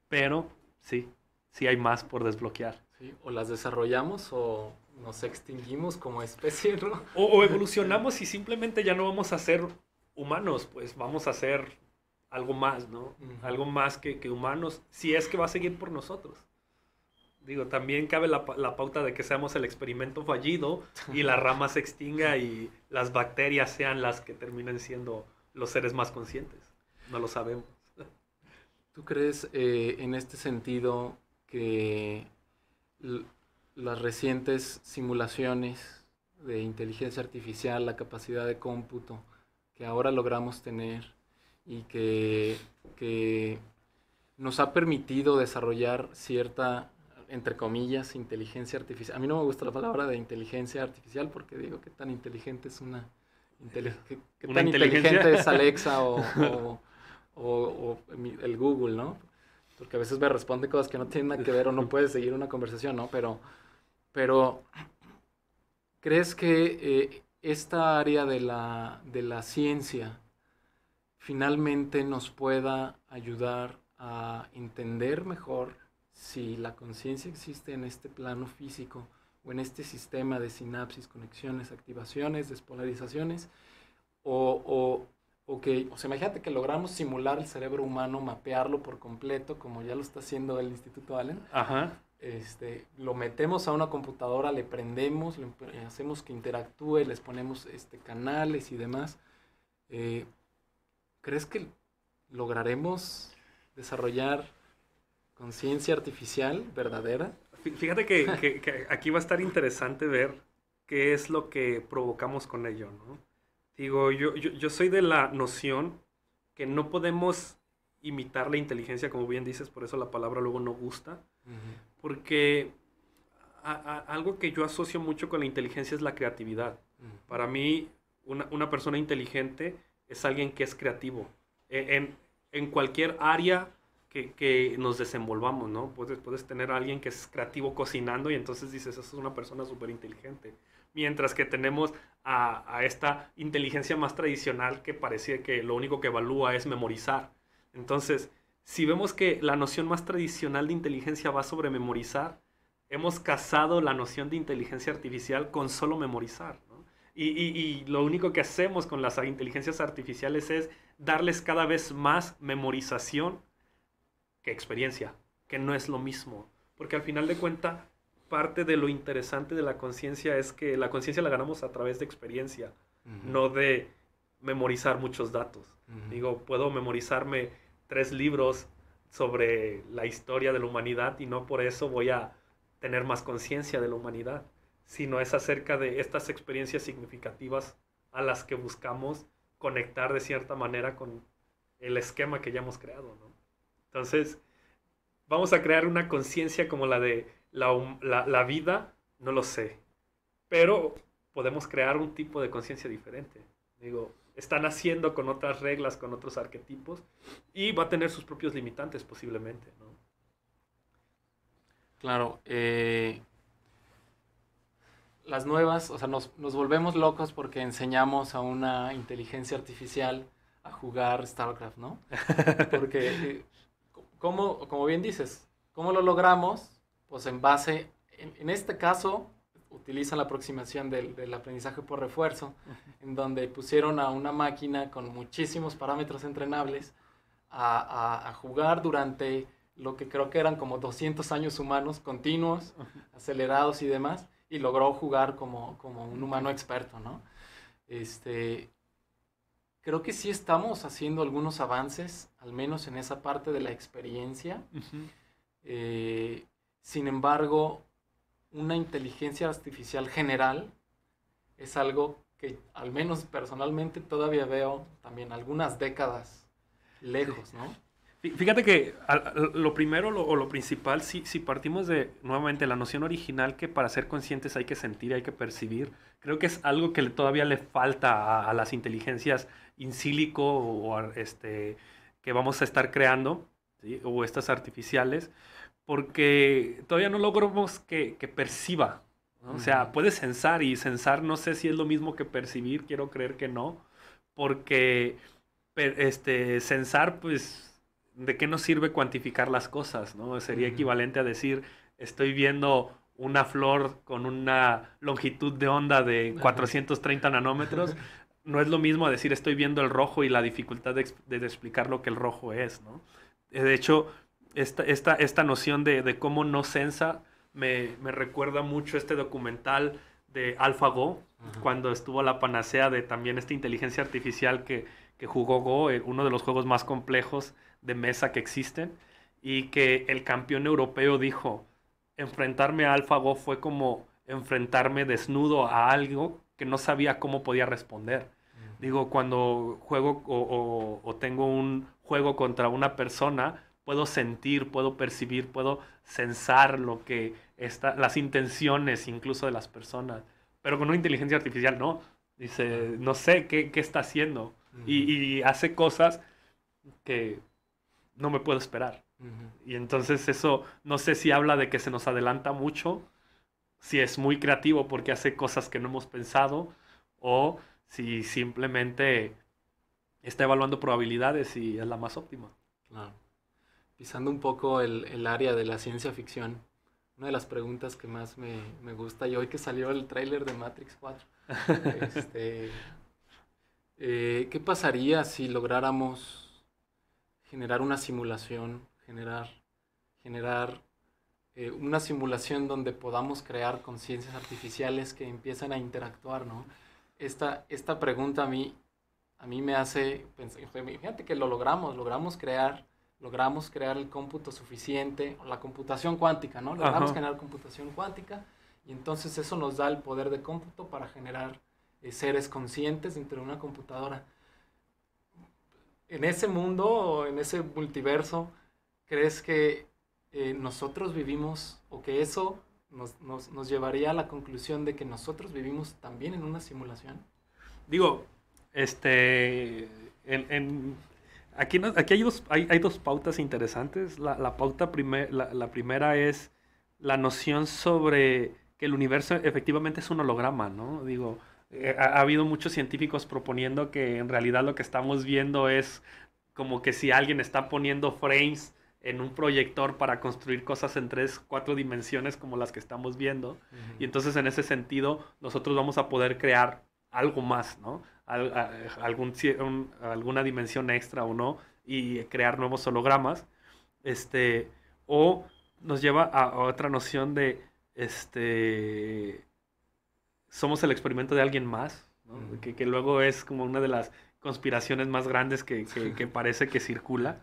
Pero sí, sí hay más por desbloquear.
o las desarrollamos o nos
extinguimos como especie, ¿no? O, evolucionamos y simplemente ya no vamos a ser humanos, pues vamos a ser algo más, ¿no? Algo más que, que humanos, si es que va a seguir por nosotros. Digo, también cabe la, pauta de que seamos el experimento fallido y la rama se extinga y las bacterias sean las que terminen siendo
los seres más conscientes. No lo sabemos. ¿Tú crees eh, en este sentido que las recientes simulaciones de inteligencia artificial, la capacidad de cómputo que ahora logramos tener y que, que nos ha permitido desarrollar cierta entre comillas, inteligencia artificial. A mí no me gusta la palabra de inteligencia artificial porque digo que tan inteligente es una... tan inteligente es Alexa o, el Google, ¿no? Porque a veces me responde cosas que no tienen nada que ver o no puede seguir una conversación, ¿no? Pero, pero ¿crees que eh, esta área de la, de la ciencia finalmente nos pueda ayudar a entender mejor si la conciencia existe en este plano físico o en este sistema de sinapsis, conexiones, activaciones, despolarizaciones, o, o, o que, o sea, imagínate que logramos simular el cerebro humano, mapearlo por completo, como ya lo está haciendo el Instituto Allen. Ajá. Este, lo metemos a una computadora, le prendemos, le, eh, hacemos que interactúe, les ponemos este, canales y demás. Eh, ¿Crees que lograremos desarrollar Conciencia artificial verdadera. Fíjate que, aquí va a estar interesante ver
qué es lo que provocamos con ello, Digo, yo, soy de la noción que no podemos imitar la inteligencia, como bien dices, por eso la palabra luego no gusta, porque algo que yo asocio mucho con la inteligencia es la creatividad. Para mí, una, persona inteligente es alguien que es creativo. E-, en cualquier área que, nos desenvolvamos, ¿no? Puedes, tener a alguien que es creativo cocinando y entonces dices, eso es una persona súper inteligente. Mientras que tenemos a, esta inteligencia más tradicional que parece que lo único que evalúa es memorizar. Entonces, si vemos que la noción más tradicional de inteligencia va sobre memorizar, hemos casado la noción de inteligencia artificial con solo memorizar. ¿no? Y, y lo único que hacemos con las inteligencias artificiales es darles cada vez más memorización que experiencia, que no es lo mismo. Porque al final de cuenta parte de lo interesante de la conciencia es que la conciencia la ganamos a través de experiencia, no de memorizar muchos datos. Digo, puedo memorizarme tres libros sobre la historia de la humanidad y no por eso voy a tener más conciencia de la humanidad, sino es acerca de estas experiencias significativas a las que buscamos conectar de cierta manera con el esquema que ya hemos creado. ¿no? Entonces, vamos a crear una conciencia como la de la, vida, no lo sé, pero podemos crear un tipo de conciencia diferente. Digo, están haciendo con otras reglas, con otros arquetipos, y va a tener sus propios limitantes posiblemente, ¿no?
Claro, eh, las nuevas, o sea, nos, nos, volvemos locos porque enseñamos a una inteligencia artificial a jugar StarCraft, ¿no? Porque eh, como bien dices, ¿cómo lo logramos? Pues en base, en, este caso, utilizan la aproximación del, aprendizaje por refuerzo, en donde pusieron a una máquina con muchísimos parámetros entrenables a, jugar durante lo que creo que eran como 200 años humanos continuos, acelerados y demás, y logró jugar como, como un humano experto, ¿no? Este, creo que sí estamos haciendo algunos avances, al menos en esa parte de la experiencia. Eh, sin embargo, una inteligencia artificial general es algo que al menos personalmente todavía veo también algunas décadas lejos, ¿no?
Fíjate que lo primero o lo principal, si, si partimos de nuevamente la noción original que para ser conscientes hay que sentir, hay que percibir, creo que es algo que todavía le falta a, las inteligencias insílico o, este, que vamos a estar creando, o estas artificiales, porque todavía no logramos que, que perciba. O sea, puede sensar y sensar no sé si es lo mismo que percibir, quiero creer que no, porque este, sensar pues ¿de qué nos sirve cuantificar las cosas? ¿no? Sería equivalente a decir, estoy viendo una flor con una longitud de onda de 430 nanómetros. No es lo mismo decir estoy viendo el rojo y la dificultad de, explicar lo que el rojo es, ¿no? Eh, de hecho, esta, esta, noción de, cómo no sensa me, recuerda mucho este documental de AlphaGo, cuando estuvo la panacea de también esta inteligencia artificial que que jugó Go, eh, uno de los juegos más complejos de mesa que existen, y que el campeón europeo dijo, enfrentarme a AlphaGo fue como enfrentarme desnudo a algo que no sabía cómo podía responder. Digo, cuando juego o, tengo un juego contra una persona, puedo sentir, puedo percibir, puedo sensar lo que está, las intenciones incluso de las personas. Pero con una inteligencia artificial no. Dice, no sé qué, qué está haciendo y, hace cosas que no me puedo esperar. Y entonces eso, no sé si habla de que se nos adelanta mucho, si es muy creativo porque hace cosas que no hemos pensado, o si simplemente está evaluando probabilidades y es la más óptima.
Pisando un poco el, área de la ciencia ficción, una de las preguntas que más me, gusta y hoy que salió el tráiler de Matrix 4, este, eh, ¿qué pasaría si lográramos generar una simulación, generar, generar eh, una simulación donde podamos crear conciencias artificiales que empiezan a interactuar, ¿no? Esta, esta pregunta a mí, a mí me hace pensar, fíjate que lo logramos, logramos crear logramos crear el cómputo suficiente, la computación cuántica, ¿no? Logramos generar computación cuántica y entonces eso nos da el poder de cómputo para generar eh, seres conscientes dentro de una computadora. En ese mundo, en ese multiverso, ¿crees que eh, nosotros vivimos o que eso nos, nos, nos, llevaría a la conclusión de que nosotros vivimos también en una simulación?
Digo, este, en, en, aquí, aquí hay, dos, hay, hay, dos pautas interesantes. La, la pauta primer, la, la primera es la noción sobre que el universo efectivamente es un holograma, ¿no? Digo, eh, ha, habido muchos científicos proponiendo que en realidad lo que estamos viendo es como que si alguien está poniendo frames en un proyector para construir cosas en tres, cuatro dimensiones como las que estamos viendo. Y entonces en ese sentido nosotros vamos a poder crear algo más, ¿no? alguna dimensión extra o no, y crear nuevos hologramas. Este, o nos lleva a, a otra noción de, este, somos el experimento de alguien más, que, luego es como una de las conspiraciones más grandes que, parece que circula.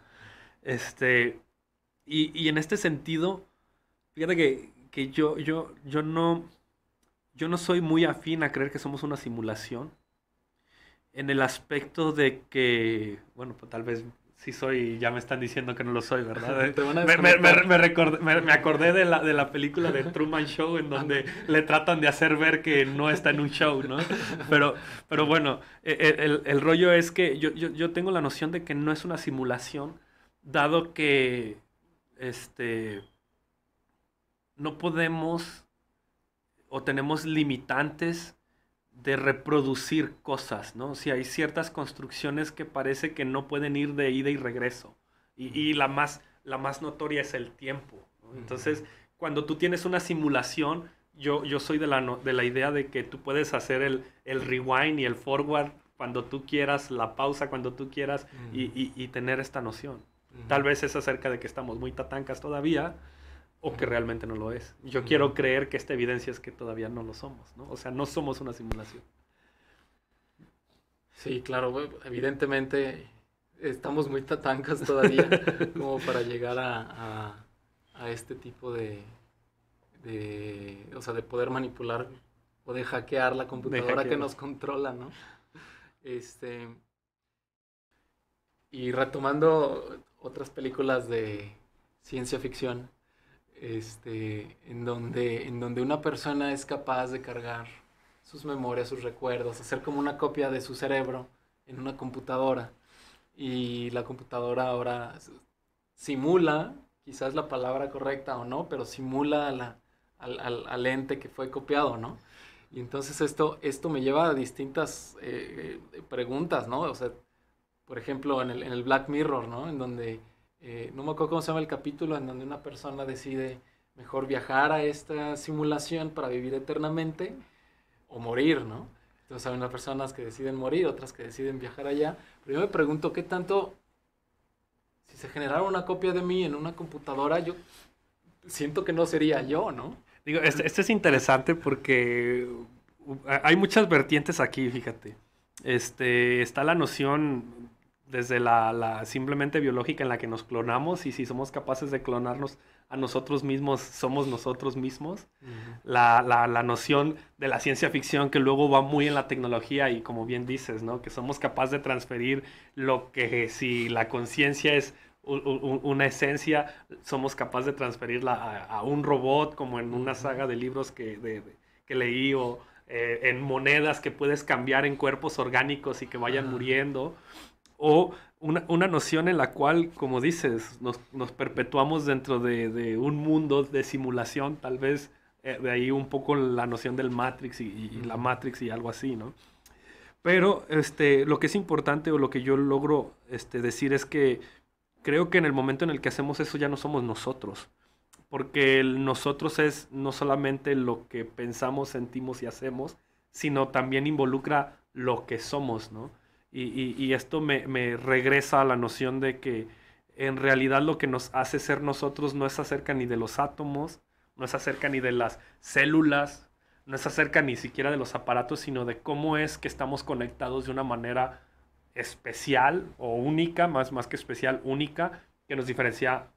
Este, y, en este sentido, fíjate que, yo, yo, yo, no, yo no soy muy afín a creer que somos una simulación en el aspecto de que, bueno, pues, tal vez si soy, ya me están diciendo que no lo soy, ¿verdad? me, acordé de la, de la película de Truman Show en donde le tratan de hacer ver que no está en un show, ¿no? Pero, pero bueno, e, e, el, rollo es que yo, yo, tengo la noción de que no es una simulación, dado que este, no podemos o tenemos limitantes de reproducir cosas, ¿no? Si hay ciertas construcciones que parece que no pueden ir de ida y regreso. Y, la, más, la más notoria es el tiempo. Entonces, cuando tú tienes una simulación, yo, yo soy de la, de la idea de que tú puedes hacer el, rewind y el forward cuando tú quieras, la pausa cuando tú quieras y, y, tener esta noción. Tal vez es acerca de que estamos muy tatancas todavía, o que realmente no lo es. Yo quiero creer que esta evidencia es que todavía no lo somos, ¿no? O sea, no
somos una simulación. Sí, claro, evidentemente estamos muy tatancas todavía como para llegar a, a, este tipo de, de, o sea, de poder manipular o de hackear la computadora que nos controla, ¿no? Este, y retomando otras películas de ciencia ficción, este, en, donde, en donde una persona es capaz de cargar sus memorias, sus recuerdos, hacer como una copia de su cerebro en una computadora. Y la computadora ahora simula, quizás la palabra correcta o no, pero simula la, al, al, ente que fue copiado, ¿no? Y entonces esto, esto me lleva a distintas eh, eh, preguntas, ¿no? O sea, por ejemplo, en el, en el Black Mirror, ¿no? En donde eh, no me acuerdo cómo se llama el capítulo, en donde una persona decide mejor viajar a esta simulación para vivir eternamente o morir, ¿no? Entonces hay unas personas que deciden morir, otras que deciden viajar allá. Pero yo me pregunto qué tanto, si se generara una copia de mí en una computadora, yo siento que no sería yo, ¿no? Digo, este, este
es interesante porque hay muchas vertientes aquí, fíjate.
Este,
está la noción, desde la, simplemente biológica en la que nos clonamos y si somos capaces de clonarnos a nosotros mismos, somos nosotros mismos. la, la, la, noción de la ciencia ficción que luego va muy en la tecnología y como bien dices, ¿no? Que somos capaces de transferir lo que si la conciencia es una esencia, somos capaces de transferirla a, un robot, como en una saga de libros que, leí o eh, en monedas que puedes cambiar en cuerpos orgánicos y que vayan muriendo o una, noción en la cual, como dices, nos, perpetuamos dentro de, un mundo de simulación, tal vez eh, de ahí un poco la noción del Matrix y, la Matrix y algo así, ¿no? Pero este, lo que es importante o lo que yo logro este, decir es que creo que en el momento en el que hacemos eso ya no somos nosotros, porque el nosotros es no solamente lo que pensamos, sentimos y hacemos, sino también involucra lo que somos, ¿no? Y, esto me, regresa a la noción de que en realidad lo que nos hace ser nosotros no es acerca ni de los átomos, no es acerca ni de las células, no es acerca ni siquiera de los aparatos, sino de cómo es que estamos conectados de una manera especial o única, más, más que especial, única, que nos diferencia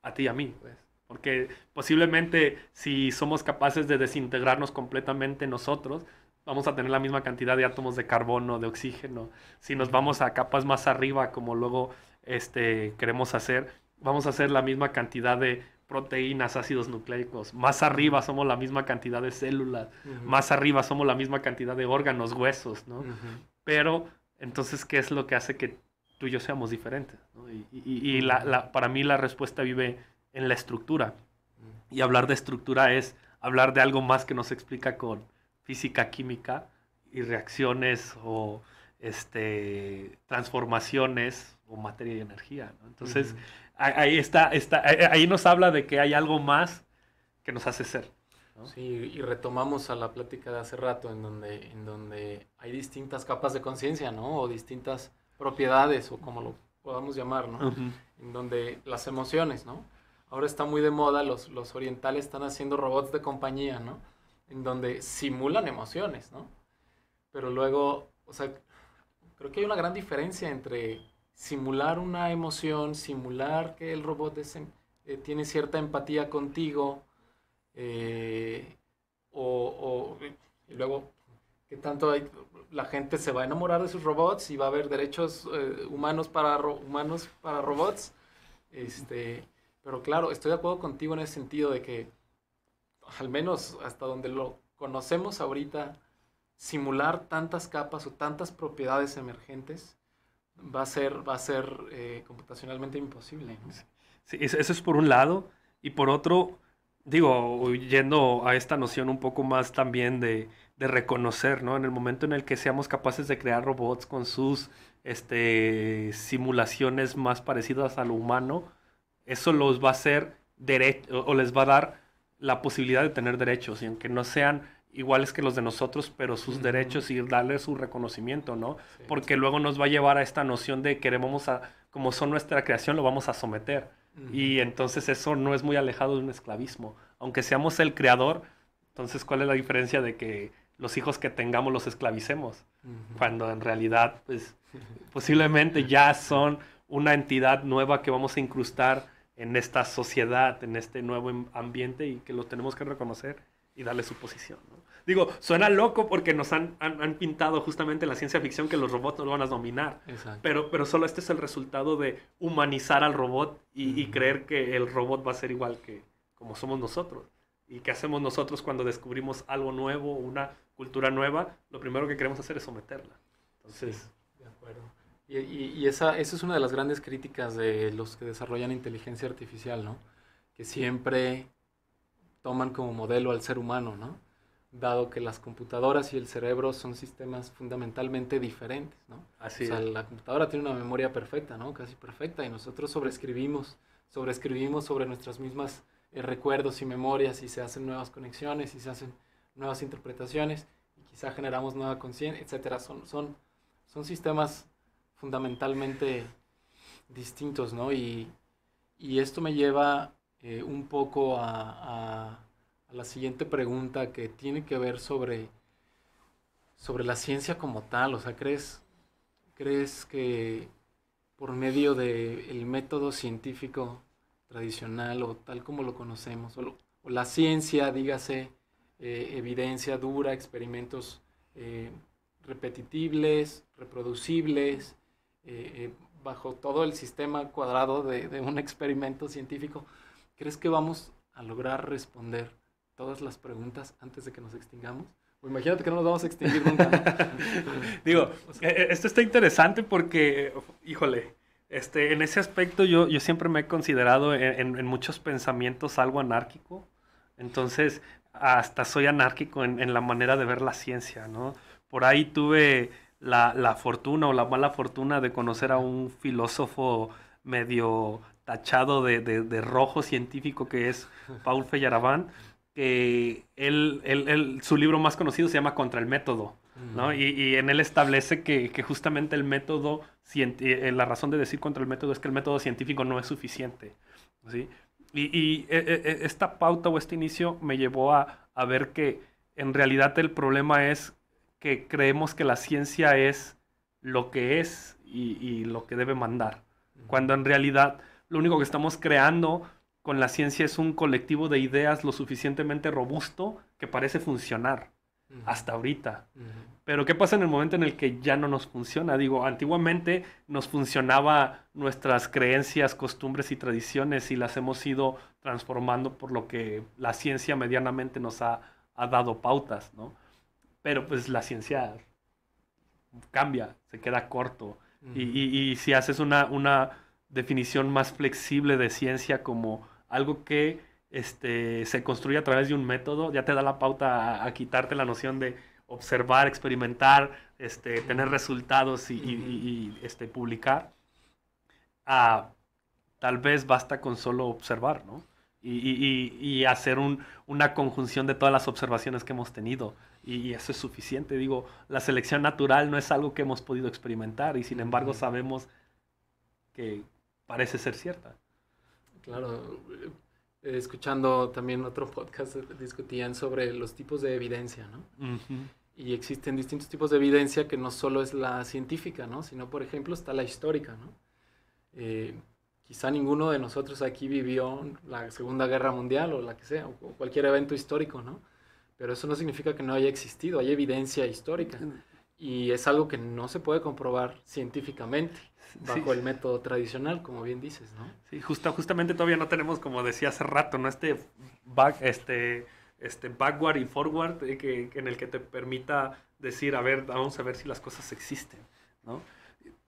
a ti y a mí. Pues. Porque posiblemente si somos capaces de desintegrarnos completamente nosotros, vamos a tener la misma cantidad de átomos de carbono, de oxígeno. Si nos vamos a capas más arriba, como luego este, queremos hacer, vamos a hacer la misma cantidad de proteínas, ácidos nucleicos. Más arriba somos la misma cantidad de células. Más arriba somos la misma cantidad de órganos, huesos, ¿no? Pero, entonces, ¿qué es lo que hace que tú y yo seamos diferentes? Y, para mí la respuesta vive en la estructura. Y hablar de estructura es hablar de algo más que nos explica con, física química y reacciones o este, transformaciones o materia y energía. Entonces, ahí, está, está, ahí nos habla de que hay algo más que nos hace ser.
Sí, y retomamos a la plática de hace rato, en donde, en donde hay distintas capas de conciencia, ¿no? O distintas propiedades, o como lo podamos llamar, ¿no? En donde las emociones, ¿no? Ahora está muy de moda, los, los orientales están haciendo robots de compañía, ¿no? en donde simulan emociones, ¿no? Pero luego, o sea, creo que hay una gran diferencia entre simular una emoción, simular que el robot eh, tiene cierta empatía contigo, eh, o, y luego que tanto la gente se va a enamorar de sus robots y va a haber derechos eh, humanos, para humanos para robots. Este, pero claro, estoy de acuerdo contigo en el sentido de que al menos hasta donde lo conocemos ahorita, simular tantas capas o tantas propiedades emergentes va a ser, va a ser eh, computacionalmente imposible.
Sí, eso es por un lado. Y por otro, digo, yendo a esta noción un poco más también de, reconocer, ¿no? En el momento en el que seamos capaces de crear robots con sus este, simulaciones más parecidas a lo humano, eso los va a hacer derecho o les va a dar la posibilidad de tener derechos y aunque no sean iguales que los de nosotros, pero sus derechos y darles su reconocimiento, ¿no? Porque luego nos va a llevar a esta noción de queremos a, como son nuestra creación, lo vamos a someter. Y entonces eso no es muy alejado de un esclavismo. Aunque seamos el creador, entonces ¿cuál es la diferencia de que los hijos que tengamos los esclavicemos? Cuando en realidad, pues, posiblemente ya son una entidad nueva que vamos a incrustar en esta sociedad, en este nuevo em, ambiente y que lo tenemos que reconocer y darle su posición. Digo, suena loco porque nos han, han, pintado justamente en la ciencia ficción que los robots lo van a dominar, pero, pero solo este es el resultado de humanizar al robot y, creer que el robot va a ser igual que como somos nosotros. ¿Y qué hacemos nosotros cuando descubrimos algo nuevo, una cultura
nueva? Lo primero que queremos hacer es someterla. Entonces... de acuerdo. Y, y, esa, esa, es una de las grandes críticas de los que desarrollan inteligencia artificial, ¿no? Que siempre toman como modelo al ser humano, ¿no? Dado que las computadoras y el cerebro son sistemas fundamentalmente diferentes, ¿no? Así o sea, la computadora tiene una memoria perfecta, ¿no? Casi perfecta, y nosotros sobreescribimos, sobreescribimos sobre nuestras mismas eh, recuerdos y memorias, y se hacen nuevas conexiones, y se hacen nuevas interpretaciones, y quizá generamos nueva conciencia, etcétera. Son, son, son sistemas fundamentalmente distintos, ¿no? Y, esto me lleva eh, un poco a, la siguiente pregunta que tiene que ver sobre, sobre la ciencia como tal. O sea, ¿crees, crees que por medio del método científico tradicional o tal como lo conocemos, o, la ciencia, dígase, eh, evidencia dura, experimentos eh, repetitibles, reproducibles, eh, eh, bajo todo el sistema cuadrado de, un experimento científico, ¿crees que vamos a lograr responder todas las preguntas antes de que nos extingamos? imagínate que no nos vamos a extinguir nunca. Digo, eh, esto está interesante porque, híjole,
este, en ese aspecto yo, yo siempre me he considerado en, muchos pensamientos algo anárquico. Entonces, hasta soy anárquico en, en, la manera de ver la ciencia, ¿no? Por ahí tuve la, fortuna o la mala fortuna de conocer a un filósofo medio tachado de, rojo científico que es Paul Feyerabend, que su libro más conocido se llama Contra el Método, mm. Y, en él establece que, justamente el método, eh, eh, la razón de decir contra el método es que el método científico no es suficiente, Y, eh, esta pauta o este inicio me llevó a, a ver que en realidad el problema es creemos que la ciencia es lo que es y, lo que debe mandar, cuando en realidad lo único que estamos creando con la ciencia es un colectivo de ideas lo suficientemente robusto que parece funcionar hasta ahorita. Pero ¿qué pasa en el momento en el que ya no nos funciona? Digo, antiguamente nos funcionaba nuestras creencias, costumbres y tradiciones y las hemos ido transformando por lo que la ciencia medianamente nos ha, ha dado pautas, ¿no? Pero pues la ciencia cambia, se queda corto. y, si haces una, definición más flexible de ciencia como algo que este, se construye a través de un método, ya te da la pauta a, quitarte la noción de observar, experimentar, este, tener resultados y, este, publicar, ah, tal vez basta con solo observar, ¿no? y, hacer una conjunción de todas las observaciones que hemos tenido. Y, eso es suficiente. Digo, la selección natural no es algo que hemos podido experimentar y sin embargo sabemos que parece ser cierta.
Claro, eh, escuchando también otro podcast discutían sobre los tipos de evidencia, ¿no? Y existen distintos tipos de evidencia que no solo es la científica, ¿no? Sino, por ejemplo, está la histórica, ¿no? Eh, quizá ninguno de nosotros aquí vivió la Segunda Guerra Mundial o la que sea, cualquier evento histórico, ¿no? Pero eso no significa que no haya existido, hay evidencia histórica. Mm. Y es algo que no se puede comprobar científicamente bajo el método tradicional, como bien dices, ¿no? Sí, justo, justamente todavía no tenemos, como decía hace rato, ¿no? Este,
back, este, este backward y forward eh, que, en el que te permita decir, a ver, vamos a ver si las cosas existen, ¿no?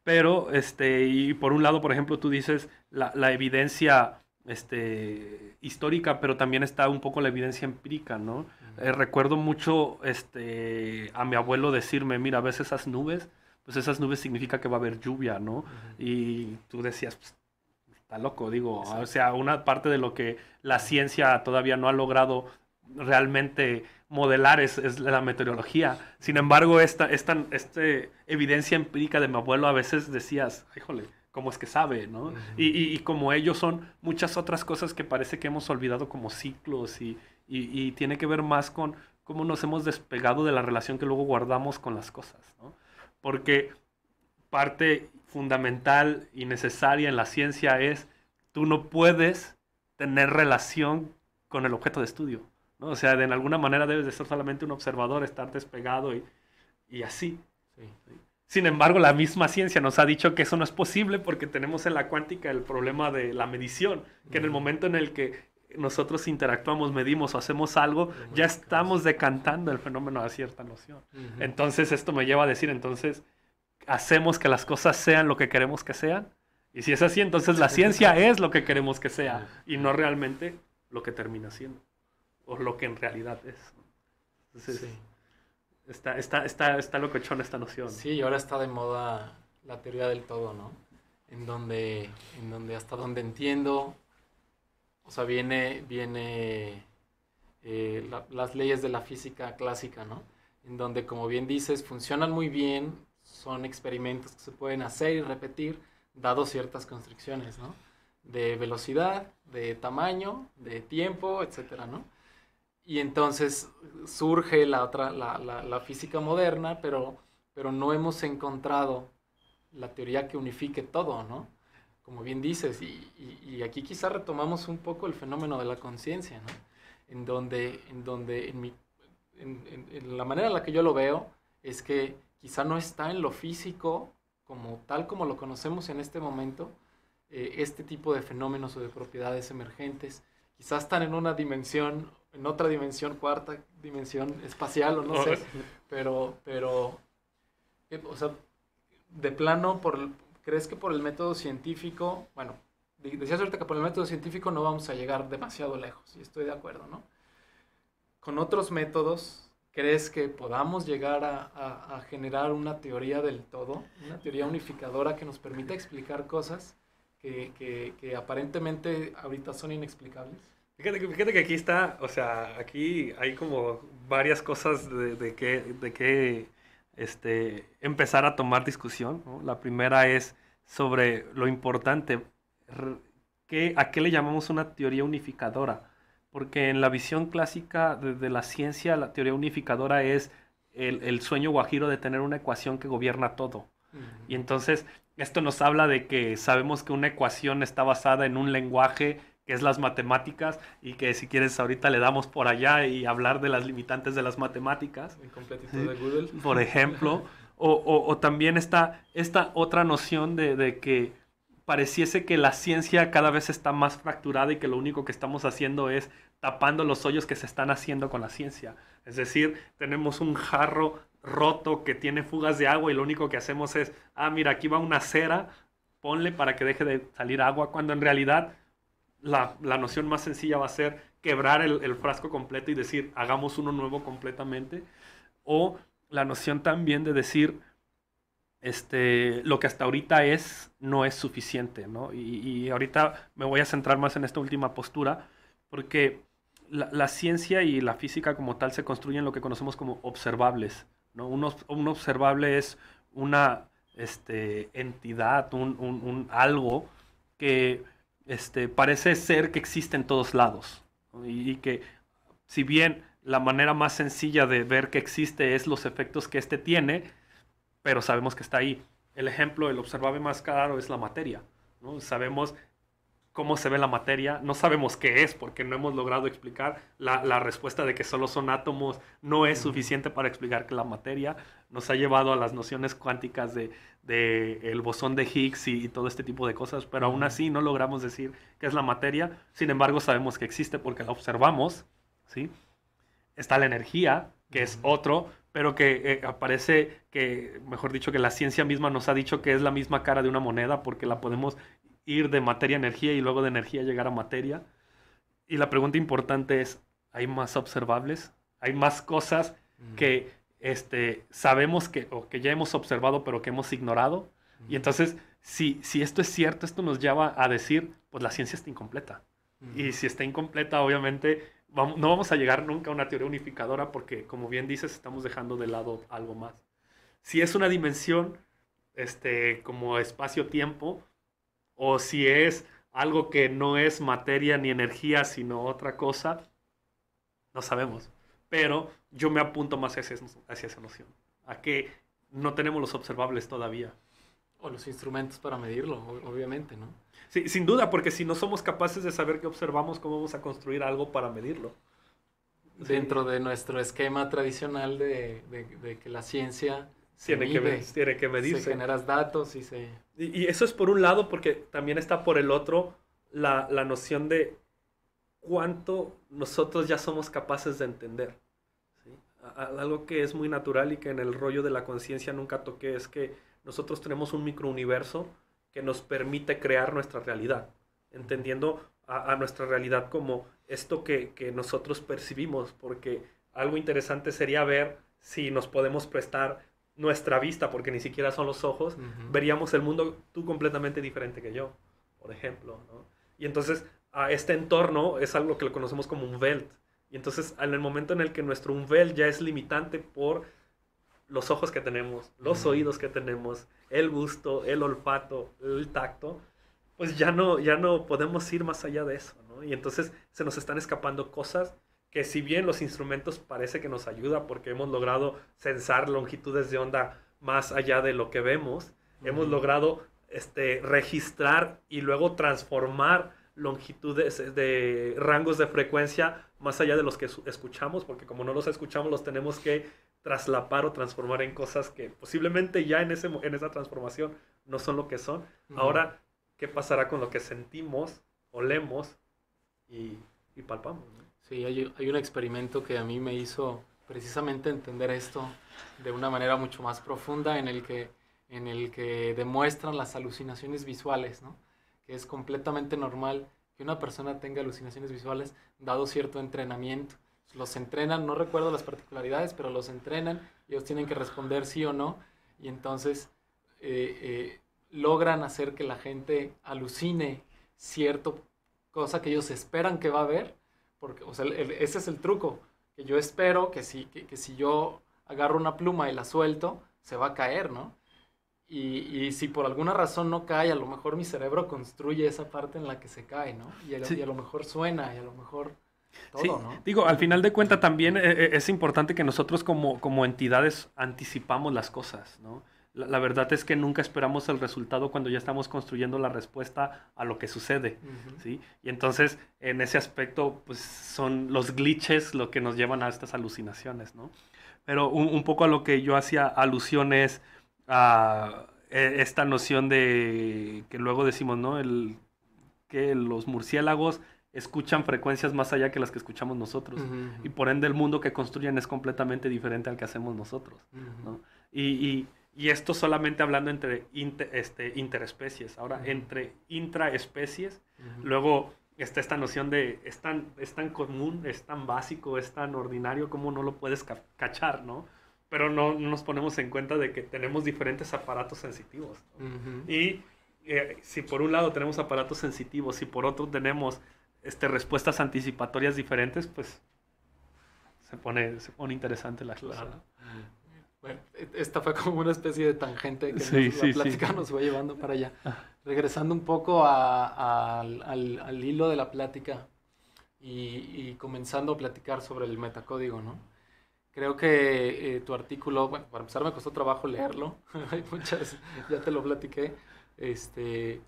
Pero, este, y por un lado, por ejemplo, tú dices la, evidencia este, histórica, pero también está un poco la evidencia empírica, ¿no? Eh, recuerdo mucho este, a mi abuelo decirme, mira, ves esas nubes, pues esas nubes significa que va a haber lluvia, ¿no? Y tú decías, pues, está loco, digo, o sea, una parte de lo que la ciencia todavía no ha logrado realmente modelar es, la meteorología. Sin embargo, esta, esta, evidencia empírica de mi abuelo a veces decías, híjole, ¿cómo es que sabe? ¿no? y, como ellos son muchas otras cosas que parece que hemos olvidado como ciclos y, tiene que ver más con cómo nos hemos despegado de la relación que luego guardamos con las cosas. Porque parte fundamental y necesaria en la ciencia es, tú no puedes tener relación con el objeto de estudio. ¿no? O sea, de alguna manera debes de ser solamente un observador, estar despegado y, así. Sin embargo, la misma ciencia nos ha dicho que eso no es posible porque tenemos en la cuántica el problema de la medición, que en el momento en el que nosotros interactuamos, medimos o hacemos algo, ya estamos decantando el fenómeno a cierta noción. Entonces, esto me lleva a decir, entonces, hacemos que las cosas sean lo que queremos que sean. Y si es así, entonces la ciencia es lo que queremos que sea y no realmente lo que termina siendo o lo que en realidad es. Entonces, sí. está, está, está, está locochona esta noción. Sí, y ahora
está de moda la teoría del todo, ¿no? En donde, en donde hasta donde entiendo, o sea, viene, viene eh, las leyes de la física clásica, ¿no? En donde, como bien dices, funcionan muy bien, son experimentos que se pueden hacer y repetir, dado ciertas constricciones, ¿no? De velocidad, de tamaño, de tiempo, etcétera, ¿no? Y entonces surge la otra, la, la, física moderna, pero, pero no hemos encontrado la teoría que unifique todo, ¿no? Como bien dices, y, aquí quizá retomamos un poco el fenómeno de la conciencia, ¿no? En donde, en, donde en, en, la manera en la que yo lo veo, es que quizá no está en lo físico, como tal como lo conocemos en este momento, eh, este tipo de fenómenos o de propiedades emergentes, quizás están en una dimensión en otra dimensión, cuarta dimensión espacial o no sé, pero, pero, eh, o sea, de plano, por, ¿crees que por el método científico, bueno, decías ahorita que por el método científico no vamos a llegar demasiado lejos, y estoy de acuerdo, ¿no? Con otros métodos, ¿crees que podamos llegar a, a, generar una teoría del todo, una teoría unificadora que nos permita explicar cosas que, que aparentemente ahorita son inexplicables? Fíjate
que, aquí está, o sea, aquí hay como varias cosas de, de que, de que este, empezar a tomar discusión. La primera es sobre lo importante, que, ¿a qué le llamamos una teoría unificadora? Porque en la visión clásica de, la ciencia, la teoría unificadora es el, sueño guajiro de tener una ecuación que gobierna todo. Y entonces esto nos habla de que sabemos que una ecuación está basada en un lenguaje que es las matemáticas y que si quieres ahorita le damos por allá y hablar de las limitantes de las matemáticas.
completitud de Google.
Por ejemplo. o, también está esta otra noción de, de, que pareciese que la ciencia cada vez está más fracturada y que lo único que estamos haciendo es tapando los hoyos que se están haciendo con la ciencia. Es decir, tenemos un jarro roto que tiene fugas de agua y lo único que hacemos es, ah, mira, aquí va una cera, ponle para que deje de salir agua, cuando en realidad la, noción más sencilla va a ser quebrar el, frasco completo y decir, hagamos uno nuevo completamente. O la noción también de decir, este, lo que hasta ahorita es no es suficiente, Y, ahorita me voy a centrar más en esta última postura, porque la, ciencia y la física como tal se construyen lo que conocemos como observables, ¿no? Un, observable es una este, entidad, un, un algo que este, parece ser que existe en todos lados. Y, que si bien la manera más sencilla de ver que existe es los efectos que éste tiene, pero sabemos que está ahí. El ejemplo, el observable más claro es la materia. ¿no? Sabemos cómo se ve la materia, no sabemos qué es porque no hemos logrado explicar la, respuesta de que solo son átomos, no es suficiente para explicar que la materia nos ha llevado a las nociones cuánticas de, el bosón de Higgs y, todo este tipo de cosas, pero aún así no logramos decir qué es la materia, sin embargo sabemos que existe porque la observamos, ¿sí? Está la energía, que es otro, pero que eh, aparece que, mejor dicho, que la ciencia misma nos ha dicho que es la misma cara de una moneda porque la podemos ir de materia a energía y luego de energía llegar a materia. Y la pregunta importante es, ¿hay más observables? ¿Hay más cosas que este, sabemos que, o que ya hemos observado pero que hemos ignorado? Y entonces, si, si esto es cierto, esto nos lleva a decir, pues la ciencia está incompleta. Y si está incompleta, obviamente no vamos a llegar nunca a una teoría unificadora porque, como bien dices, estamos dejando de lado algo más. Si es una dimensión, este, como espacio-tiempo, o si es algo que no es materia ni energía, sino otra cosa, no sabemos. Pero yo me apunto más hacia, esa noción, a que no tenemos los observables todavía.
O los instrumentos para medirlo,
obviamente, ¿no? Sí, sin duda, porque si no somos capaces de saber qué observamos, ¿cómo vamos a construir algo para
medirlo? Dentro de nuestro esquema tradicional de que la ciencia tiene, que, medir, tiene que medirse. Se generas
datos y se... Y, eso es por un lado, porque también está por el otro la, la noción de cuánto nosotros ya somos capaces de entender. algo que es muy natural y que en el rollo de la conciencia nunca toqué es que nosotros tenemos un microuniverso que nos permite crear nuestra realidad, entendiendo a, a nuestra realidad como esto que, que nosotros percibimos, porque algo interesante sería ver si nos podemos prestar nuestra vista, porque ni siquiera son los ojos, veríamos el mundo tú completamente diferente que yo, por ejemplo. Y entonces a este entorno es algo que lo conocemos como un Welt. Y entonces en el momento en el que nuestro un Welt ya es limitante por los ojos que tenemos, los oídos que tenemos, el gusto, el olfato, el tacto, pues ya no, ya no podemos ir más allá de eso. Y entonces se nos están escapando cosas que si bien los instrumentos parece que nos ayuda porque hemos logrado censar longitudes de onda más allá de lo que vemos, hemos logrado este, registrar y luego transformar longitudes eh, de rangos de frecuencia más allá de los que escuchamos, porque como no los escuchamos los tenemos que traslapar o transformar en cosas que posiblemente ya en, ese, en esa transformación no son lo que son. Ahora,
¿qué pasará con lo que sentimos, olemos y, palpamos? Sí, hay, un experimento que a mí me hizo precisamente entender esto de una manera mucho más profunda en el que, en el que demuestran las alucinaciones visuales, ¿no? que es completamente normal que una persona tenga alucinaciones visuales dado cierto entrenamiento. Los entrenan, no recuerdo las particularidades, pero los entrenan, ellos tienen que responder sí o no, y entonces eh, eh, logran hacer que la gente alucine cierto cosa que ellos esperan que va a haber, porque, o sea, ese es el truco. Que yo espero que si, que, si yo agarro una pluma y la suelto, se va a caer, ¿no? Y, si por alguna razón no cae, a lo mejor mi cerebro construye esa parte en la que se cae, ¿no? Y a, lo mejor suena, y a lo mejor... Todo, ¿no? Digo, al
final de cuentas también eh, eh, es importante que nosotros como, como entidades anticipamos las cosas, ¿no? la, verdad es que nunca esperamos el resultado cuando ya estamos construyendo la respuesta a lo que sucede, ¿sí? Y entonces, en ese aspecto, pues son los glitches lo que nos llevan a estas alucinaciones, ¿no? Pero un, poco a lo que yo hacía alusiones a e, esta noción de que luego decimos, ¿no? El, que los murciélagos escuchan frecuencias más allá que las que escuchamos nosotros. Y por ende el mundo que construyen es completamente diferente al que hacemos nosotros. y, y esto solamente hablando entre este, interespecies. Ahora, entre intraespecies, luego está esta noción de es tan, es tan común, es tan básico, es tan ordinario, cómo no lo puedes cachar, ¿no? Pero no, nos ponemos en cuenta de que tenemos diferentes aparatos sensitivos. Y eh, si por un lado tenemos aparatos sensitivos y por otro tenemos este, respuestas anticipatorias diferentes, pues se pone, se pone interesante la claro.
Bueno, e-, esta fue como una especie de tangente que la plática nos fue llevando para allá. Ah. Regresando un poco al, hilo de la plática y, comenzando a platicar sobre el metacódigo, ¿no? Creo que eh, tu artículo, bueno, para empezar me costó trabajo leerlo, muchas, ya te lo platiqué, este,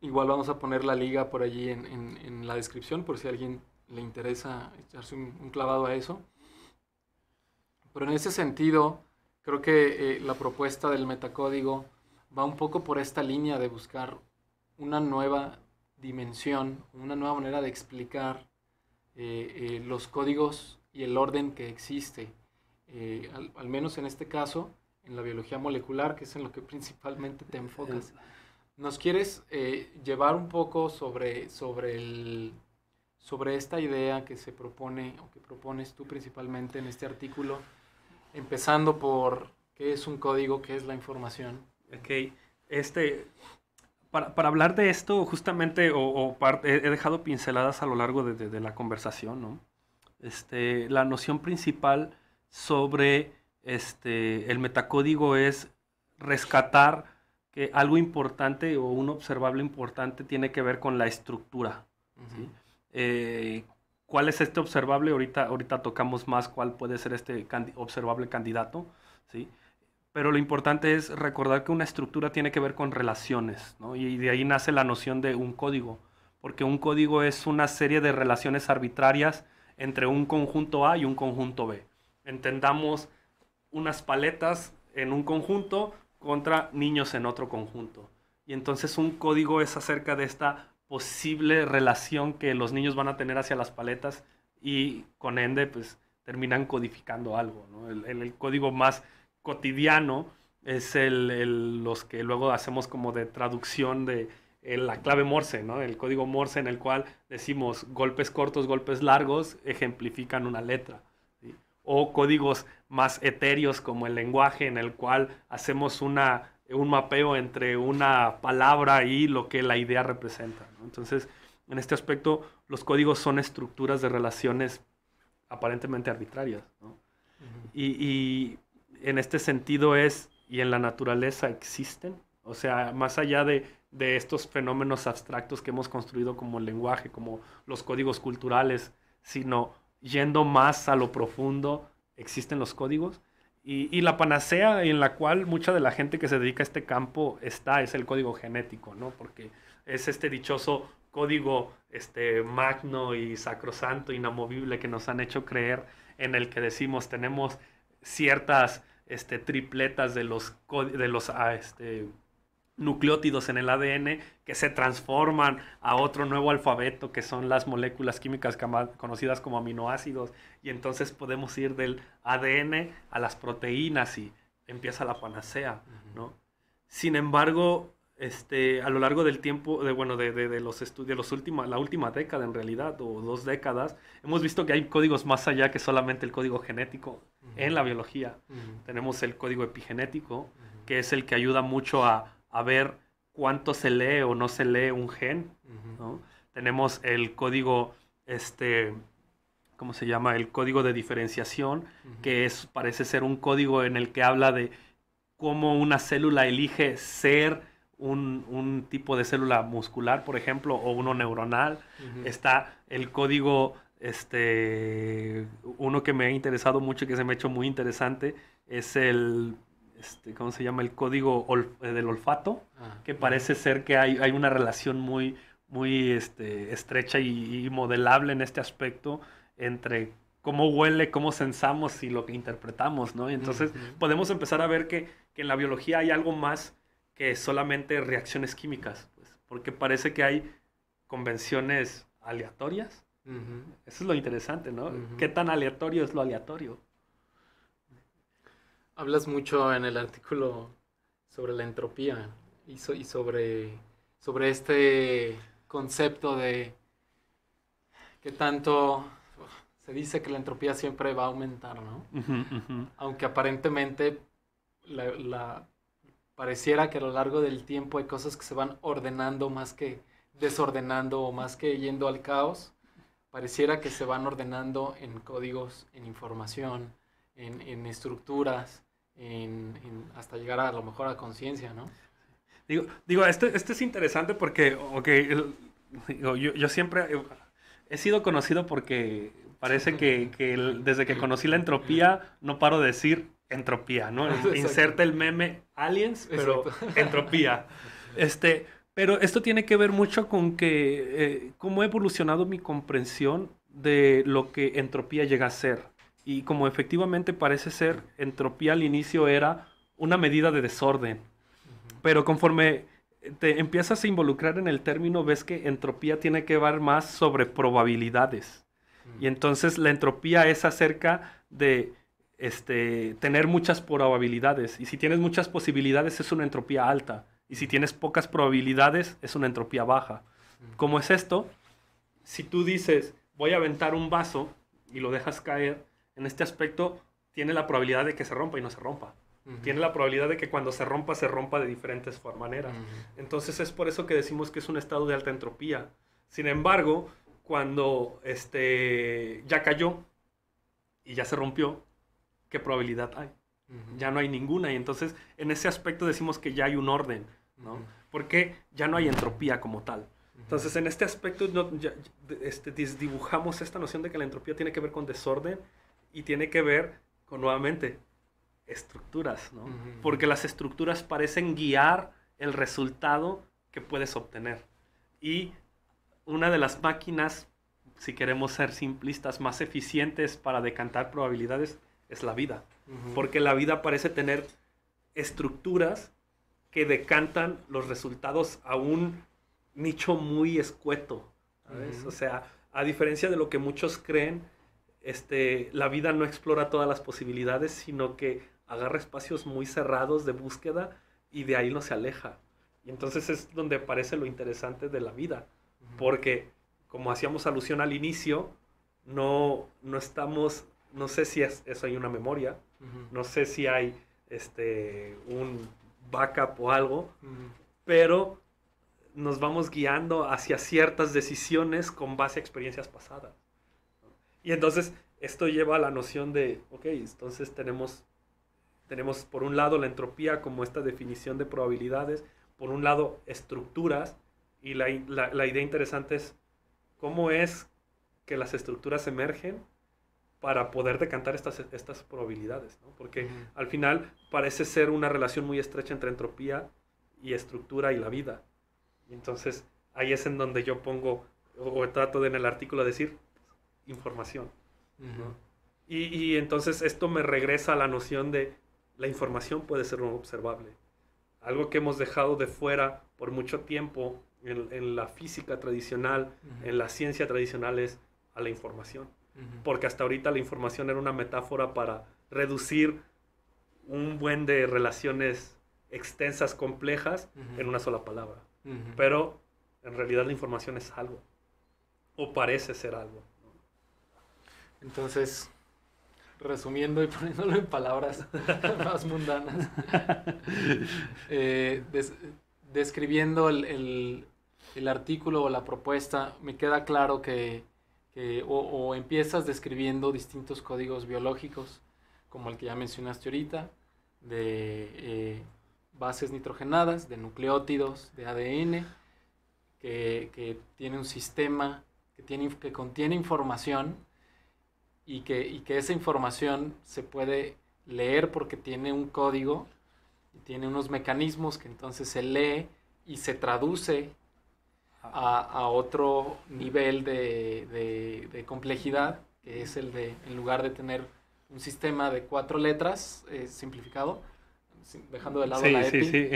igual vamos a poner la liga por allí en, la descripción por si a alguien le interesa echarse un clavado a eso. Pero en ese sentido, creo que eh, la propuesta del metacódigo va un poco por esta línea de buscar una nueva dimensión, una nueva manera de explicar eh, eh, los códigos y el orden que existe. al, menos en este caso, en la biología molecular, que es en lo que principalmente te enfocas. ¿Nos quieres llevar un poco sobre, sobre, sobre esta idea que se propone o que propones tú principalmente en este artículo? empezando por qué es un código, qué es la información. Ok, este, para,
hablar de esto, justamente, o, o he, dejado pinceladas a lo largo de, la conversación, ¿no? Este, la noción principal sobre este, el metacódigo es rescatar que algo importante o un observable importante tiene que ver con la estructura. ¿sí? cuál es este observable, ahorita, ahorita tocamos más cuál puede ser este observable candidato, ¿sí? Pero lo importante es recordar que una estructura tiene que ver con relaciones, ¿no? Y de ahí nace la noción de un código, porque un código es una serie de relaciones arbitrarias entre un conjunto A y un conjunto B. Entendamos unas paletas en un conjunto contra niños en otro conjunto. Y entonces un código es acerca de esta posible relación que los niños van a tener hacia las paletas y con ende pues terminan codificando algo. El, código más cotidiano es el, los que luego hacemos como de traducción de eh, la clave Morse, ¿no? el código Morse en el cual decimos golpes cortos, golpes largos ejemplifican una letra. O códigos más etéreos como el lenguaje en el cual hacemos una un mapeo entre una palabra y lo que la idea representa. Entonces, en este aspecto, los códigos son estructuras de relaciones aparentemente arbitrarias. y, en este sentido es, y en la naturaleza existen, o sea, más allá de, de estos fenómenos abstractos que hemos construido como lenguaje, como los códigos culturales, sino yendo más a lo profundo, existen los códigos y, y, la panacea en la cual mucha de la gente que se dedica a este campo está es el código genético, ¿no? Porque es este dichoso código este, magno y sacrosanto, inamovible que nos han hecho creer en el que decimos tenemos ciertas este, tripletas de los, de los ah, este, nucleótidos en el ADN que se transforman a otro nuevo alfabeto que son las moléculas químicas conocidas como aminoácidos y entonces podemos ir del ADN a las proteínas y empieza la panacea, ¿no? Sin embargo, este, a lo largo del tiempo, de, bueno, de, los estudios, los la última década en realidad, o dos décadas, hemos visto que hay códigos más allá que solamente el código genético en la biología. Tenemos el código epigenético, que es el que ayuda mucho a, a ver cuánto se lee o no se lee un gen. Tenemos el código, este, ¿cómo se llama? El código de diferenciación, que es, parece ser un código en el que habla de cómo una célula elige ser un, un tipo de célula muscular, por ejemplo, o uno neuronal. Está el código, este, uno que me ha interesado mucho, y que se me ha hecho muy interesante, es el este, ¿cómo se llama? El código eh, del olfato, ah, que parece ser que hay, una relación muy, muy este, estrecha y, modelable en este aspecto entre cómo huele, cómo sensamos y lo que interpretamos, ¿no? entonces podemos empezar a ver que, en la biología hay algo más que solamente reacciones químicas, pues, porque parece que hay convenciones aleatorias. Eso es lo interesante, ¿no? ¿Qué tan aleatorio es lo aleatorio?
Hablas mucho en el artículo sobre la entropía y, y sobre, sobre este concepto de que tanto se dice que la entropía siempre va a aumentar, ¿no? Aunque aparentemente la, la, pareciera que a lo largo del tiempo hay cosas que se van ordenando más que desordenando o más que yendo al caos, pareciera que se van ordenando en códigos, en información, en, en estructuras, hasta llegar a, lo mejor a conciencia, ¿no?
Digo, digo este, este es interesante porque, okay, digo, yo, yo, siempre he sido conocido porque parece que, desde que conocí la entropía no paro de decir entropía, ¿no? Inserta el meme aliens, pero entropía. Este, pero esto tiene que ver mucho con que eh, cómo ha evolucionado mi comprensión de lo que entropía llega a ser. Y como efectivamente parece ser, entropía al inicio era una medida de desorden. Pero conforme te empiezas a involucrar en el término, ves que entropía tiene que ver más sobre probabilidades. Y entonces la entropía es acerca de este, tener muchas probabilidades. Y si tienes muchas posibilidades, es una entropía alta. Y si tienes pocas probabilidades, es una entropía baja. ¿Cómo es esto? Si tú dices, voy a aventar un vaso y lo dejas caer, en este aspecto tiene la probabilidad de que se rompa y no se rompa. Tiene la probabilidad de que cuando se rompa, se rompa de diferentes maneras. Entonces es por eso que decimos que es un estado de alta entropía. Sin embargo, cuando este, ya cayó y ya se rompió, ¿qué probabilidad hay? Ya no hay ninguna. Y entonces en ese aspecto decimos que ya hay un orden, ¿no? Porque ya no hay entropía como tal. Entonces, en este aspecto, no, este, dibujamos esta noción de que la entropía tiene que ver con desorden y tiene que ver con nuevamente estructuras, ¿no? Porque las estructuras parecen guiar el resultado que puedes obtener. Y una de las máquinas, si queremos ser simplistas, más eficientes para decantar probabilidades es la vida. Porque la vida parece tener estructuras que decantan los resultados a un nicho muy escueto. O sea, a diferencia de lo que muchos creen, este, la vida no explora todas las posibilidades, sino que agarra espacios muy cerrados de búsqueda y de ahí no se aleja. Y entonces es donde aparece lo interesante de la vida, porque como hacíamos alusión al inicio, no, no estamos, no sé si es, eso hay una memoria, no sé si hay este, un backup o algo, pero nos vamos guiando hacia ciertas decisiones con base a experiencias pasadas. Y entonces esto lleva a la noción de, ok, entonces tenemos, tenemos por un lado la entropía como esta definición de probabilidades, por un lado estructuras, y la, idea interesante es cómo es que las estructuras emergen para poder decantar estas, estas probabilidades, porque al final parece ser una relación muy estrecha entre entropía y estructura y la vida. entonces ahí es en donde yo pongo o, o trato en el artículo decir, información. y, y, entonces esto me regresa a la noción de la información puede ser un observable. Algo que hemos dejado de fuera por mucho tiempo en, en la física tradicional, en la ciencia tradicional, es a la información. Porque hasta ahorita la información era una metáfora para reducir un buen de relaciones extensas, complejas, en una sola palabra. Pero en realidad la información es algo, o parece ser algo.
Entonces, resumiendo y poniéndolo en palabras más mundanas, eh, describiendo el, artículo o la propuesta, me queda claro que, o, empiezas describiendo distintos códigos biológicos, como el que ya mencionaste ahorita, de eh, bases nitrogenadas, de nucleótidos, de ADN, que, tiene un sistema que, tiene, que contiene información y que, esa información se puede leer porque tiene un código, y tiene unos mecanismos que entonces se lee y se traduce a, otro nivel de, complejidad, que es el de, en lugar de tener un sistema de cuatro letras eh, simplificado, dejando de lado la EPI,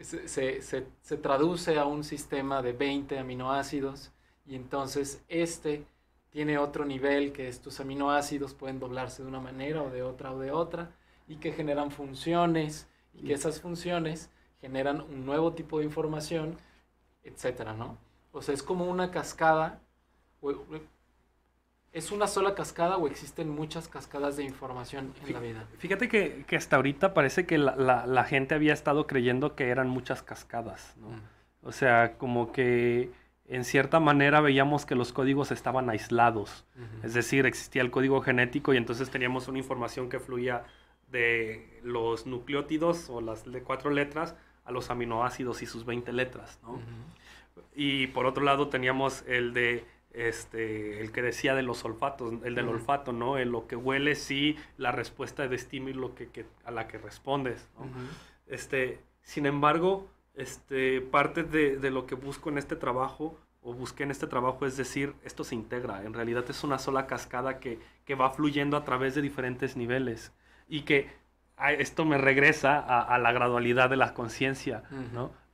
se traduce a un sistema de 20 aminoácidos y entonces este tiene otro nivel que estos aminoácidos pueden doblarse de una manera o de otra o de otra y que generan funciones y que esas funciones generan un nuevo tipo de información, etcétera, ¿no? O sea, es como una cascada, eh, ¿es una sola cascada o existen muchas cascadas de información en la vida? Fíjate que,
hasta ahorita parece que la, gente había estado creyendo que eran muchas cascadas, ¿no? Mm. O sea, como que en cierta manera veíamos que los códigos estaban aislados. Es decir, existía el código genético y entonces teníamos una información que fluía de los nucleótidos o las de cuatro letras a los aminoácidos y sus 20 letras. Y por otro lado teníamos el de este, el que decía de los olfatos, el del olfato, ¿no? El lo que huele, sí, la respuesta de estímulo que a la que respondes. Este, sin embargo, este, parte de, lo que busco en este trabajo o busqué en este trabajo es decir, esto se integra, en realidad es una sola cascada que, que va fluyendo a través de diferentes niveles y que ah, esto me regresa a, la gradualidad de la conciencia,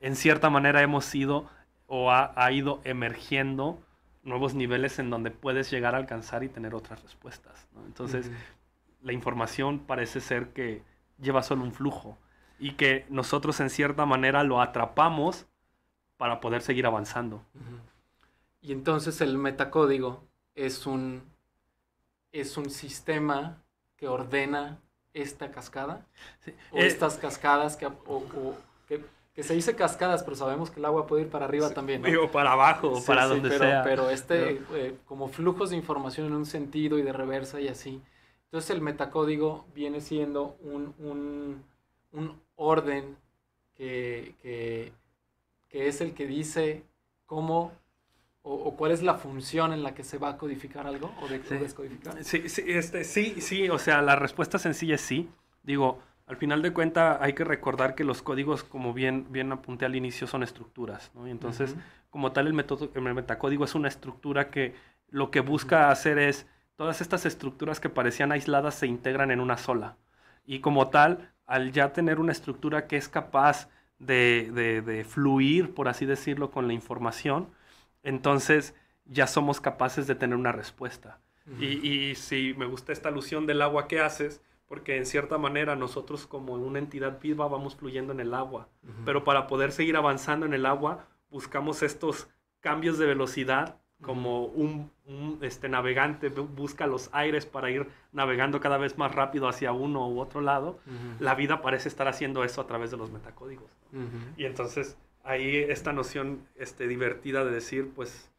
En cierta manera hemos ido o ha, ido emergiendo nuevos niveles en donde puedes llegar a alcanzar y tener otras respuestas, Entonces, la información parece ser que lleva solo un flujo, y que nosotros en cierta manera lo atrapamos para poder seguir avanzando.
Y entonces el metacódigo es un, es un sistema que ordena esta cascada o eh, estas cascadas que, que, se dice cascadas, pero sabemos que el agua puede ir para arriba también. O para abajo, o para donde pero, sea. Pero este, eh, como flujos de información en un sentido y de reversa y así. Entonces el metacódigo viene siendo un, un, un orden que, es el que dice cómo o, cuál es la función en la que se va a codificar algo o, de, sí. descodificar?
Sí, sí, este, sí, sí, o sea, la respuesta sencilla es sí. Digo, al final de cuenta hay que recordar que los códigos, como bien, bien apunté al inicio, son estructuras, entonces, como tal, el, el metacódigo es una estructura que lo que busca hacer es, todas estas estructuras que parecían aisladas se integran en una sola. Y como tal, al ya tener una estructura que es capaz de, fluir, por así decirlo, con la información, entonces ya somos capaces de tener una respuesta. y, si me gusta esta alusión del agua que haces, porque en cierta manera nosotros como una entidad viva vamos fluyendo en el agua, pero para poder seguir avanzando en el agua buscamos estos cambios de velocidad como un, este, navegante busca los aires para ir navegando cada vez más rápido hacia uno u otro lado, la vida parece estar haciendo eso a través de los metacódigos. Y entonces ahí esta noción este, divertida de decir, pues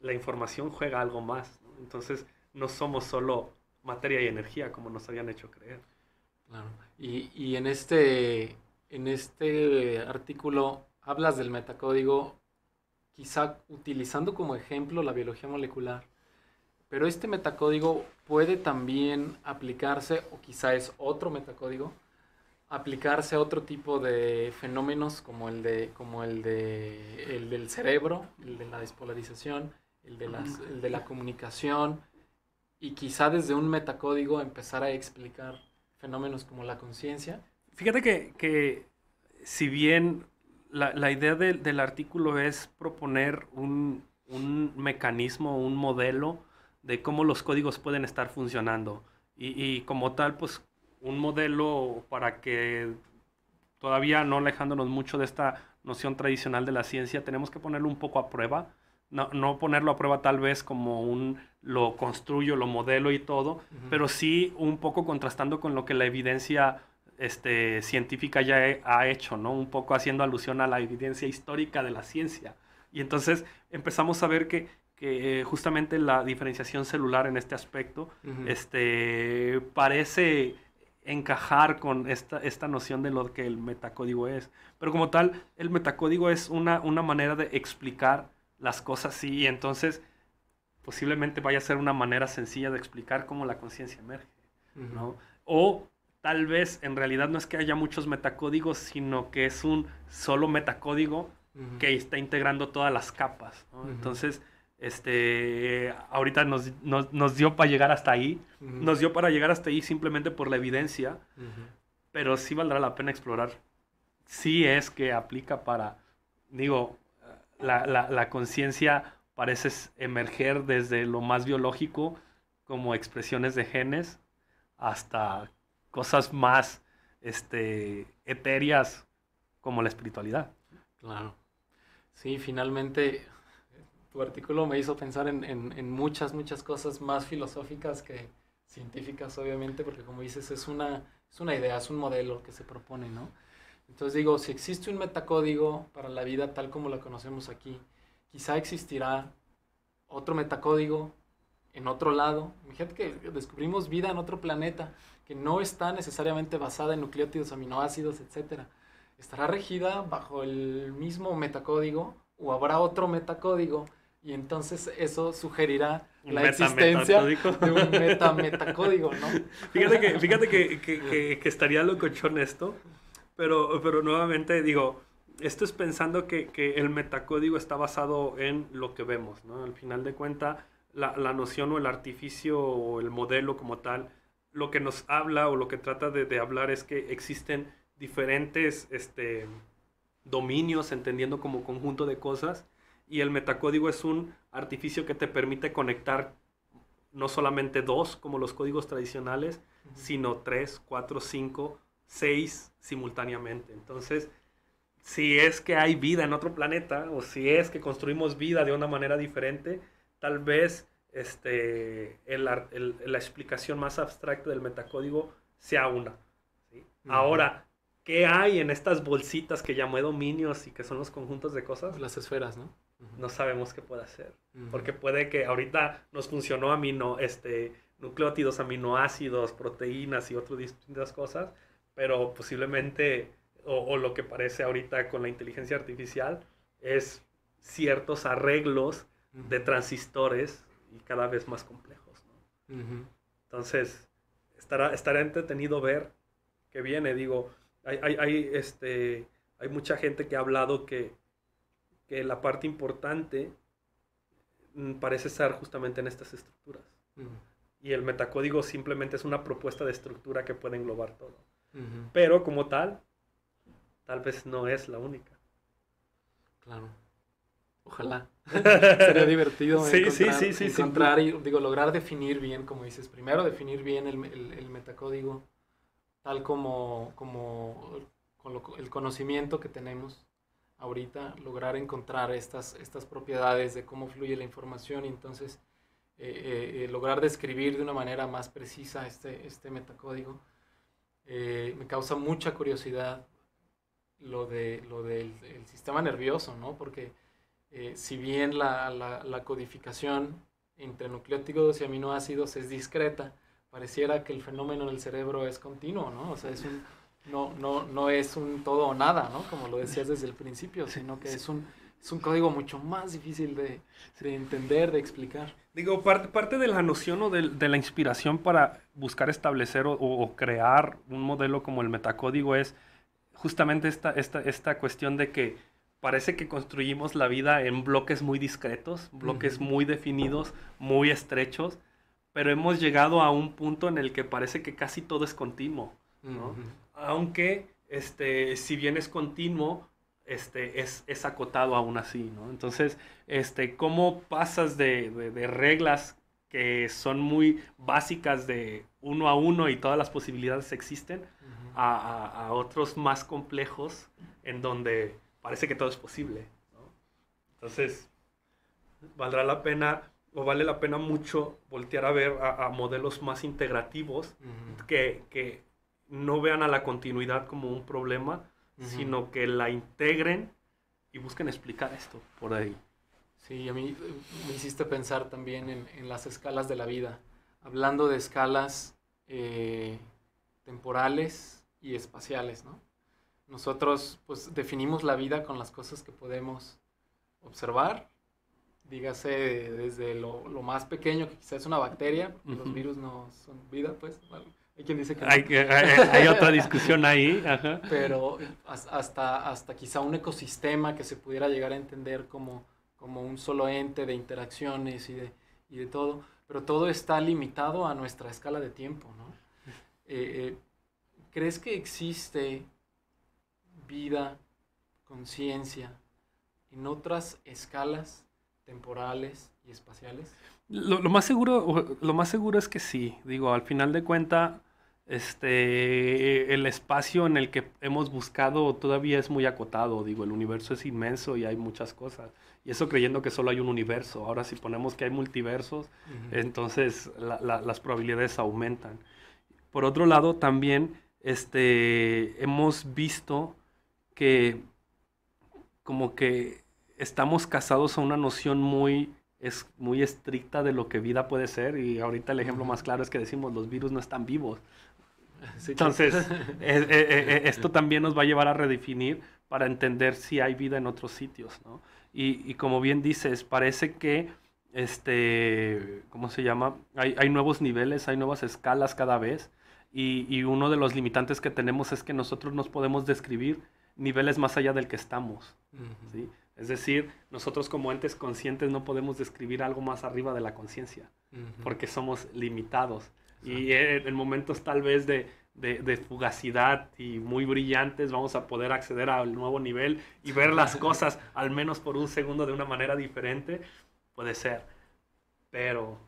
la información juega algo más. Entonces no somos solo materia y energía como nos habían hecho creer. Claro.
Y, y en, este, en este artículo hablas del metacódigo quizá utilizando como ejemplo la biología molecular. Pero este metacódigo puede también aplicarse, o quizá es otro metacódigo, aplicarse a otro tipo de fenómenos como el, de, como el, de, del cerebro, el de la despolarización, el de, la comunicación, y quizá desde un metacódigo empezar a explicar fenómenos como la conciencia.
Fíjate que, que si bien la, idea del artículo es proponer un, un, mecanismo, un modelo de cómo los códigos pueden estar funcionando. Y, como tal, pues un modelo para que todavía no alejándonos mucho de esta noción tradicional de la ciencia, tenemos que ponerlo un poco a prueba. No, ponerlo a prueba tal vez como un lo construyo, lo modelo y todo, pero sí un poco contrastando con lo que la evidencia este, científica ya ha hecho, ¿no? Un poco haciendo alusión a la evidencia histórica de la ciencia. Y entonces empezamos a ver que, eh, justamente la diferenciación celular en este aspecto este, parece encajar con esta, esta noción de lo que el metacódigo es. Pero como tal, el metacódigo es una, una manera de explicar las cosas y entonces posiblemente vaya a ser una manera sencilla de explicar cómo la conciencia emerge, ¿no? O tal vez en realidad no es que haya muchos metacódigos, sino que es un solo metacódigo que está integrando todas las capas. Entonces, este, ahorita nos, dio para llegar hasta ahí, nos dio para llegar hasta ahí simplemente por la evidencia, pero sí valdrá la pena explorar. Sí es que aplica para, digo, la, la conciencia parece emerger desde lo más biológico como expresiones de genes hasta cosas más este,
etéreas como la espiritualidad. Claro. Sí, finalmente tu artículo me hizo pensar en, muchas, muchas cosas más filosóficas que científicas, obviamente, porque como dices, es una, es una idea, es un modelo que se propone, ¿no? Entonces digo, si existe un metacódigo para la vida tal como la conocemos aquí, quizá existirá otro metacódigo en otro lado. Fíjate que descubrimos vida en otro planeta que no está necesariamente basada en nucleótidos, aminoácidos, etc. Estará regida bajo el mismo metacódigo o habrá otro metacódigo y entonces eso sugerirá la existencia de un meta metacódigo, ¿no? Fíjate que, fíjate
que, que, que, que estaría locochón esto, pero, pero nuevamente digo, esto es pensando que, que, el metacódigo está basado en lo que vemos, ¿no? Al final de cuenta, la, noción o el artificio o el modelo como tal, lo que nos habla o lo que trata de, hablar es que existen diferentes este, dominios, entendiendo como conjunto de cosas, y el metacódigo es un artificio que te permite conectar no solamente dos, como los códigos tradicionales, sino tres, cuatro, cinco, seis simultáneamente. Entonces, si es que hay vida en otro planeta, o si es que construimos vida de una manera diferente, tal vez este, la explicación más abstracta del metacódigo sea una. Ahora, ¿qué hay en estas bolsitas que llamo dominios y que son los conjuntos de cosas? Las esferas, ¿no? No sabemos qué puede hacer. Porque puede que ahorita nos funcionó amino, este, nucleótidos, aminoácidos, proteínas y otras distintas cosas, pero posiblemente, o lo que parece ahorita con la inteligencia artificial, es ciertos arreglos de transistores y cada vez más complejos. Entonces, estará, entretenido ver qué viene. Digo, hay, este, hay mucha gente que ha hablado que, la parte importante mm, parece estar justamente en estas estructuras. Y el metacódigo simplemente es una propuesta de estructura que puede englobar todo. Pero como tal, tal vez no es la única. Claro.
Ojalá. Sería divertido sí, encontrar, sí, sí, y digo, lograr definir bien, como dices, primero definir bien el, el, metacódigo, tal como, como con lo, el conocimiento que tenemos ahorita, lograr encontrar estas, estas propiedades de cómo fluye la información y entonces eh, eh, eh, lograr describir de una manera más precisa este, este metacódigo. me causa mucha curiosidad lo, de, lo del sistema nervioso, ¿no? Porque eh, si bien la, codificación entre nucleótidos y aminoácidos es discreta, pareciera que el fenómeno del cerebro es continuo, ¿no? O sea, es un, no, no, es un todo o nada, ¿no? Como lo decías desde el principio, sino que es un, un código mucho más difícil de, entender, de explicar. Digo, parte, parte de la
noción o de, la inspiración para buscar establecer o, crear un modelo como el metacódigo es justamente esta cuestión de que parece que construimos la vida en bloques muy discretos, bloques muy definidos, muy estrechos, pero hemos llegado a un punto en el que parece que casi todo es continuo, Aunque, este, si bien es continuo, este, es, es, acotado aún así, ¿no? Entonces, este, ¿cómo pasas de, reglas que son muy básicas de uno a uno y todas las posibilidades existen, a, otros más complejos en donde parece que todo es posible. ¿no? Entonces, valdrá la pena o vale la pena mucho voltear a ver a, modelos más integrativos que, no vean a la continuidad como un problema, sino que la integren y busquen explicar esto por ahí.
Sí, a mí eh, me hiciste pensar también en, las escalas de la vida. Hablando de escalas eh, temporales y espaciales, ¿no? Nosotros pues definimos la vida con las cosas que podemos observar, dígase desde lo, lo más pequeño, que quizás es una bacteria, los virus no son vida, pues. Hay quien dice que... no. hay, otra discusión ahí, Ajá. Pero hasta, hasta quizá un ecosistema que se pudiera llegar a entender como, como un solo ente de interacciones y de, y de todo, pero todo está limitado a nuestra escala de tiempo, ¿no? Eh, eh, ¿Crees que existe vida, conciencia, en otras escalas temporales y espaciales? Lo,
más seguro, lo más seguro es que sí. Digo, al final de cuenta, este, el espacio en el que hemos buscado todavía es muy acotado. Digo, el universo es inmenso y hay muchas cosas. Y eso creyendo que solo hay un universo. Ahora si ponemos que hay multiversos, entonces las probabilidades aumentan. Por otro lado, también este, hemos visto que como que estamos casados a una noción muy, es, muy estricta de lo que vida puede ser y ahorita el ejemplo más claro es que decimos los virus no están vivos. Entonces, e, e, e, esto también nos va a llevar a redefinir para entender si hay vida en otros sitios, Y, como bien dices, parece que, este, ¿cómo se llama? Hay, nuevos niveles, hay nuevas escalas cada vez y, y uno de los limitantes que tenemos es que nosotros nos podemos describir niveles más allá del que estamos. ¿sí? Es decir, nosotros como entes conscientes no podemos describir algo más arriba de la conciencia, porque somos limitados. Y eh, en momentos tal vez de, de, fugacidad y muy brillantes vamos a poder acceder al nuevo nivel y ver las cosas al menos por un segundo de una manera diferente. Puede ser. Pero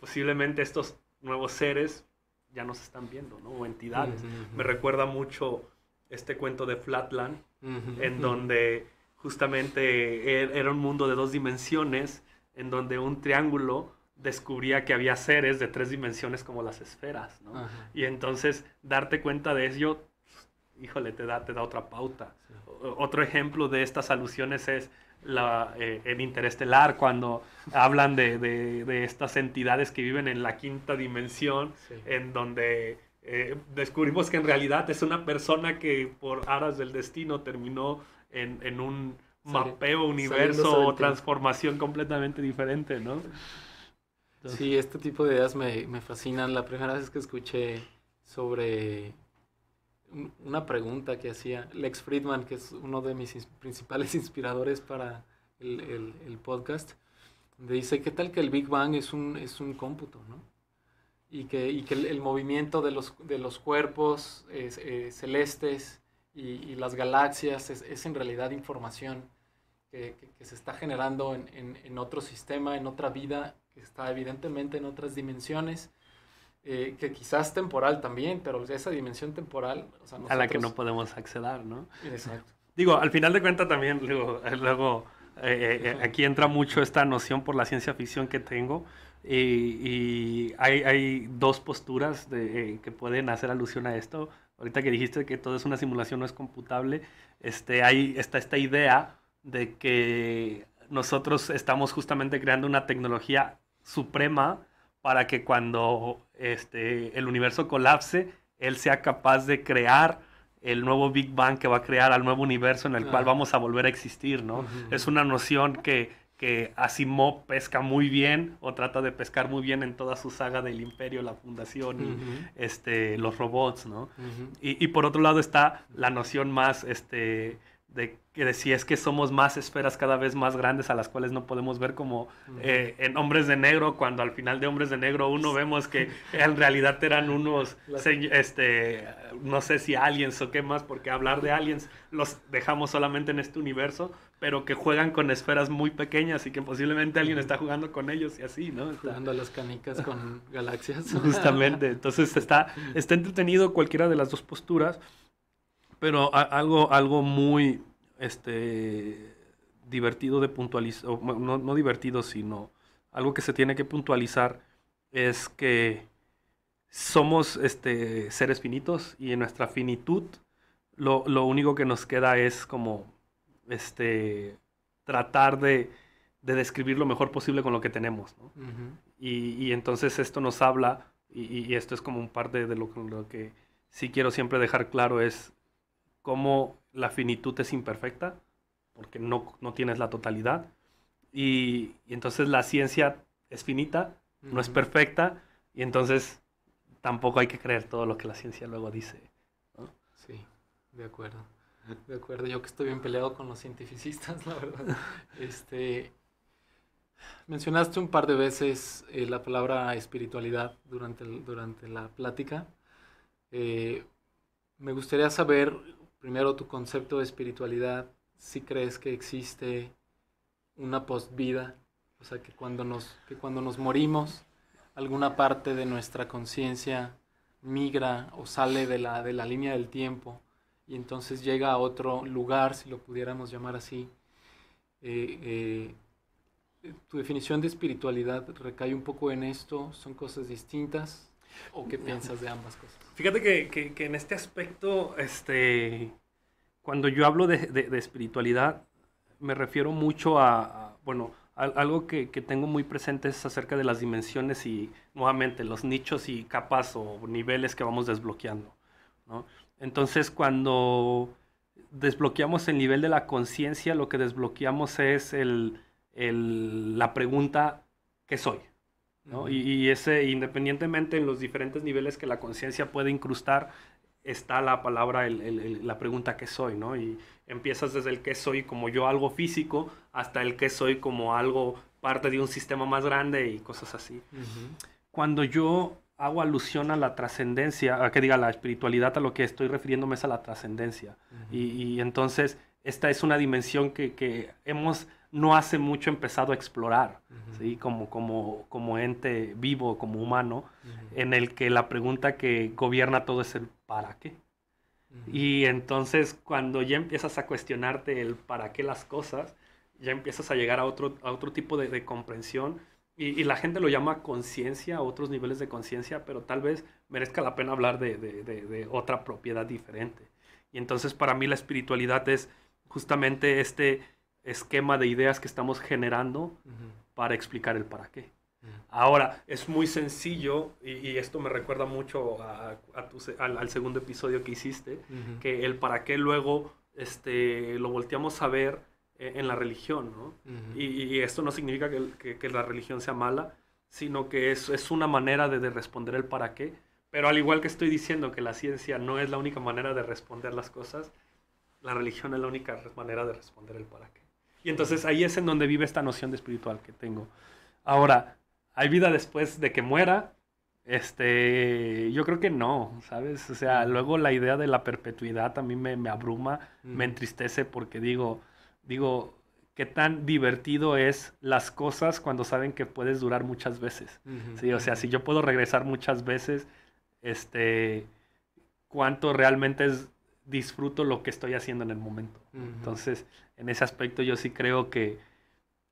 posiblemente estos nuevos seres ya nos están viendo, ¿no? O entidades. Me recuerda mucho este cuento de Flatland, en donde justamente er-, era un mundo de dos dimensiones, en donde un triángulo descubría que había seres de tres dimensiones como las esferas, Y entonces darte cuenta de ello, híjole, te da, te da otra pauta. Otro ejemplo de estas alusiones es la, eh, el interestelar, cuando hablan de, estas entidades que viven en la quinta dimensión, en donde eh, descubrimos que en realidad es una persona que por aras del destino terminó en, un
mapeo, universo o transformación completamente diferente, ¿no? sí, este tipo de ideas me, fascinan. La primera vez que escuché sobre una pregunta que hacía Lex Friedman, que es uno de mis principales inspiradores para el, el, podcast, dice, ¿qué tal que el Big Bang es un, es un cómputo? ¿no? y que, y que el, movimiento de los, de los cuerpos eh, celestes y, y, las galaxias es, en realidad información que, que, se está generando en, en, en otro sistema, en otra vida, que está evidentemente en otras dimensiones. Eh, que quizás temporal también, pero esa dimensión temporal... A la que no
podemos acceder, ¿no? Exacto. Digo, al final de cuentas también, eh, luego, luego aquí entra mucho esta noción por la ciencia ficción que tengo, y, hay, hay, dos posturas eh, que pueden hacer alusión a esto. Ahorita que dijiste que todo es una simulación, no es computable, este, hay, está esta idea de que nosotros estamos justamente creando una tecnología suprema para que cuando este, el universo colapse, él sea capaz de crear el nuevo Big Bang que va a crear al nuevo universo en el cual vamos a volver a existir, ¿no? Es una noción que, que Asimov pesca muy bien o trata de pescar muy bien en toda su saga del imperio, la fundación y este, los robots, ¿no? y, y, por otro lado está la noción más este, de, que si es que somos más esferas cada vez más grandes a las cuales no podemos ver como eh, en Hombres de Negro, cuando al final de Hombres de Negro uno vemos que en realidad eran unos, este, no sé si aliens o qué más, porque hablar de aliens los dejamos solamente en este universo, pero que juegan con esferas muy pequeñas y que posiblemente alguien está jugando con ellos y así, ¿no? Está... Jugando a las canicas con galaxias. Justamente, entonces está, está entretenido cualquiera de las dos posturas pero algo, algo muy, este, divertido de puntualizar, no, divertido, sino algo que se tiene que puntualizar es que somos este, seres finitos y en nuestra finitud lo, único que nos queda es como este, tratar de, de describir lo mejor posible con lo que tenemos. y, entonces esto nos habla y, esto es como un parte de lo, lo, que sí quiero siempre dejar claro es cómo la finitud es imperfecta, porque no, tienes la totalidad. Y, entonces la ciencia es finita, no es perfecta, y entonces tampoco hay que creer todo lo que la ciencia luego dice.
Sí, de acuerdo. De acuerdo, yo que estoy bien peleado con los cientificistas, la verdad. Este, mencionaste un par de veces eh, la palabra espiritualidad durante, durante la plática. Eh, me gustaría saber primero tu concepto de espiritualidad, si crees que existe una vida, o sea, que cuando nos, que cuando nos morimos, alguna parte de nuestra conciencia migra o sale de la, de la línea del tiempo y entonces llega a otro lugar, si lo pudiéramos llamar así. Eh, eh, tu definición de espiritualidad recae un poco en esto, son cosas distintas, ¿O qué piensas de ambas cosas? Fíjate que, en este
aspecto, este, cuando yo hablo de, espiritualidad, me refiero mucho a, bueno, algo que, tengo muy presente es acerca de las dimensiones y, nuevamente, los nichos y capas o niveles que vamos desbloqueando. Entonces, cuando desbloqueamos el nivel de la conciencia, lo que desbloqueamos es la pregunta, ¿qué soy? y, ese, independientemente en los diferentes niveles que la conciencia puede incrustar, está la palabra, la pregunta ¿qué soy, ¿no? Y empiezas desde el ¿qué soy como yo algo físico hasta el ¿qué soy como algo parte de un sistema más grande y cosas así. Cuando yo hago alusión a la trascendencia, a que diga la espiritualidad, a lo que estoy refiriéndome es a la trascendencia. y, entonces, esta es una dimensión que hemos no hace mucho empezado a explorar, como, como, como ente vivo, como humano, en el que la pregunta que gobierna todo es el para qué. Y entonces cuando ya empiezas a cuestionarte el para qué las cosas, ya empiezas a llegar a otro, otro tipo de, comprensión. Y, la gente lo llama conciencia, otros niveles de conciencia, pero tal vez merezca la pena hablar de, de otra propiedad diferente. Y entonces para mí la espiritualidad es justamente este, esquema de ideas que estamos generando para explicar el para qué. Ahora, es muy sencillo, y, esto me recuerda mucho al, segundo episodio que hiciste, que el para qué luego este, lo volteamos a ver e, en la religión, ¿no? Y, esto no significa que, la religión sea mala, sino que es, es una manera de, responder el para qué. Pero al igual que estoy diciendo que la ciencia no es la única manera de responder las cosas, la religión es la única manera de responder el para qué. Y entonces ahí es en donde vive esta noción de espiritual que tengo. Ahora, ¿hay vida después de que muera? Este, yo creo que no, ¿sabes? O sea, luego la idea de la perpetuidad a me, me abruma, me entristece porque digo, digo, qué tan divertido es las cosas cuando saben que puedes durar muchas veces. sí, o sea, si yo puedo regresar muchas veces, este, cuánto realmente es disfruto lo que estoy haciendo en el momento. Entonces, en ese aspecto yo sí creo que,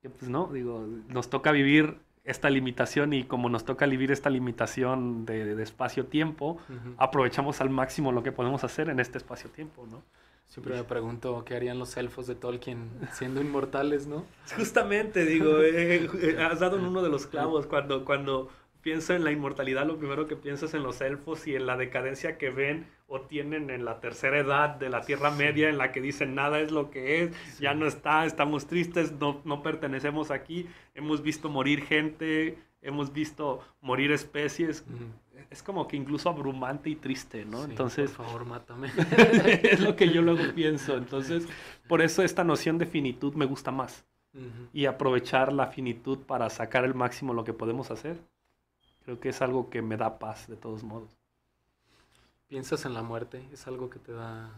pues no, digo, nos toca vivir esta limitación y como nos toca vivir esta limitación de, espacio-tiempo, aprovechamos al máximo lo que podemos hacer en este espacio-tiempo,
¿no? Siempre me pregunto qué harían los elfos de Tolkien
siendo inmortales, ¿no? Justamente, digo, eh, eh, has dado en uno de los clavos cuando, cuando Pienso en la inmortalidad, lo primero que pienso es en los elfos y en la decadencia que ven o tienen en la tercera edad de la Tierra Media, en la que dicen nada es lo que es, ya no está, estamos tristes, no, no pertenecemos aquí, hemos visto morir gente, hemos visto morir especies. Es como que incluso abrumante y triste, ¿no? Entonces, por favor, mátame. es lo que yo luego pienso. Entonces, por eso esta noción de finitud me gusta más. Y aprovechar la finitud para sacar el máximo lo que podemos hacer. Creo que es algo que me da paz de todos modos.
¿Piensas en la muerte? ¿Es algo que te da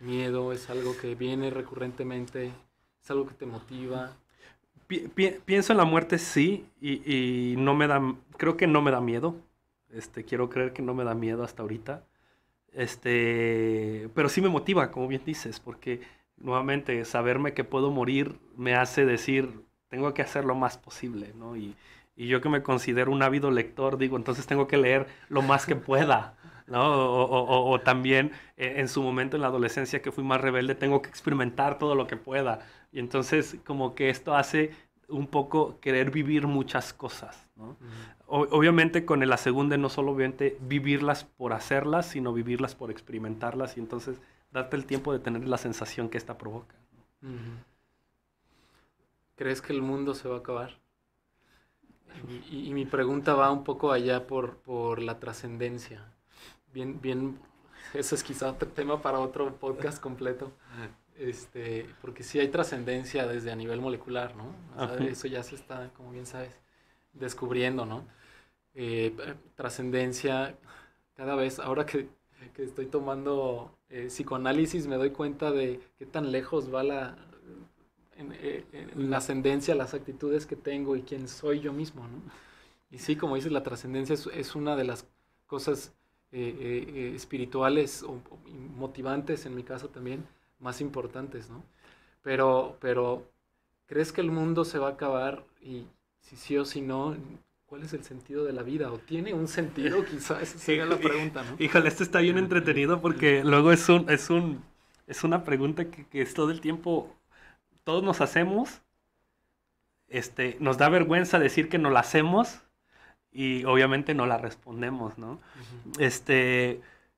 miedo? ¿Es algo que viene recurrentemente? ¿Es algo que te motiva?
pienso en la muerte, sí, y, no me da, creo que no me da miedo. Este, quiero creer que no me da miedo hasta ahorita. Este, pero sí me motiva, como bien dices, porque nuevamente saberme que puedo morir me hace decir, tengo que hacer lo más posible, ¿no? Y, y yo que me considero un ávido lector, digo, entonces tengo que leer lo más que pueda. ¿no? O, también eh, en su momento en la adolescencia que fui más rebelde, tengo que experimentar todo lo que pueda. Y entonces como que esto hace un poco querer vivir muchas cosas. ¿no? obviamente con el la segunda no solo vivirlas por hacerlas, sino vivirlas por experimentarlas y entonces darte el tiempo de tener la sensación que esta provoca.
¿Crees que el mundo se va a acabar? Y, mi pregunta va un poco allá por, la trascendencia. Bien, bien, eso es quizá otro tema para otro podcast completo. Este, porque sí hay trascendencia desde a nivel molecular, ¿no? eso ya se está, como bien sabes, descubriendo, ¿no? Eh, trascendencia, cada vez, ahora que, estoy tomando eh, psicoanálisis, me doy cuenta de qué tan lejos va la, en, eh, en, la ascendencia, las actitudes que tengo y quién soy yo mismo, ¿no? Y sí, como dices, la trascendencia es, una de las cosas eh, eh, espirituales o, motivantes, en mi caso también, más importantes, ¿no? Pero, pero, ¿crees que el mundo se va a acabar? Y si sí o si no, ¿Cuál es el sentido de la vida? ¿O tiene un sentido? Quizás esa la pregunta, ¿no?
Híjole, esto está bien entretenido porque luego es un, es un, es una pregunta que, que es todo el tiempo todos nos hacemos, este, nos da vergüenza decir que no la hacemos y obviamente no la respondemos, ¿no? Este,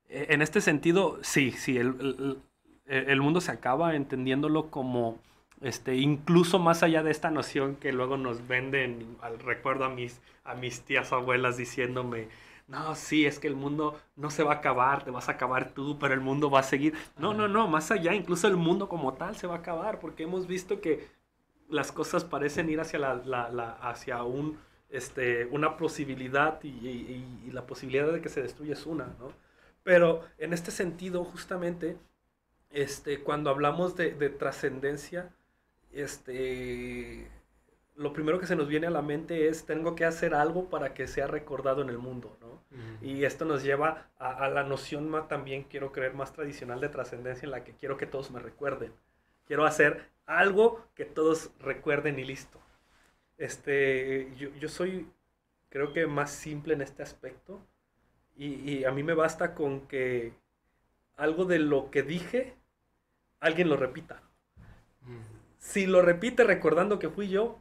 e, en este sentido, sí, sí, el, el, mundo se acaba entendiéndolo como, este, incluso más allá de esta noción que luego nos venden, al recuerdo a mis, a mis tías abuelas diciéndome, no, sí, es que el mundo no se va a acabar, te vas a acabar tú, pero el mundo va a seguir. No, no, no, más allá, incluso el mundo como tal se va a acabar, porque hemos visto que las cosas parecen ir hacia, la, hacia un, este, una posibilidad y, la posibilidad de que se destruya es una, ¿no? Pero en este sentido, justamente, este, cuando hablamos de, de trascendencia, este, lo primero que se nos viene a la mente es tengo que hacer algo para que sea recordado en el mundo, ¿no? Y esto nos lleva a, la noción más, también quiero creer más tradicional de trascendencia en la que quiero que todos me recuerden. Quiero hacer algo que todos recuerden y listo. Este, yo, yo soy creo que más simple en este aspecto y, y a mí me basta con que algo de lo que dije alguien lo repita. Si lo repite recordando que fui yo,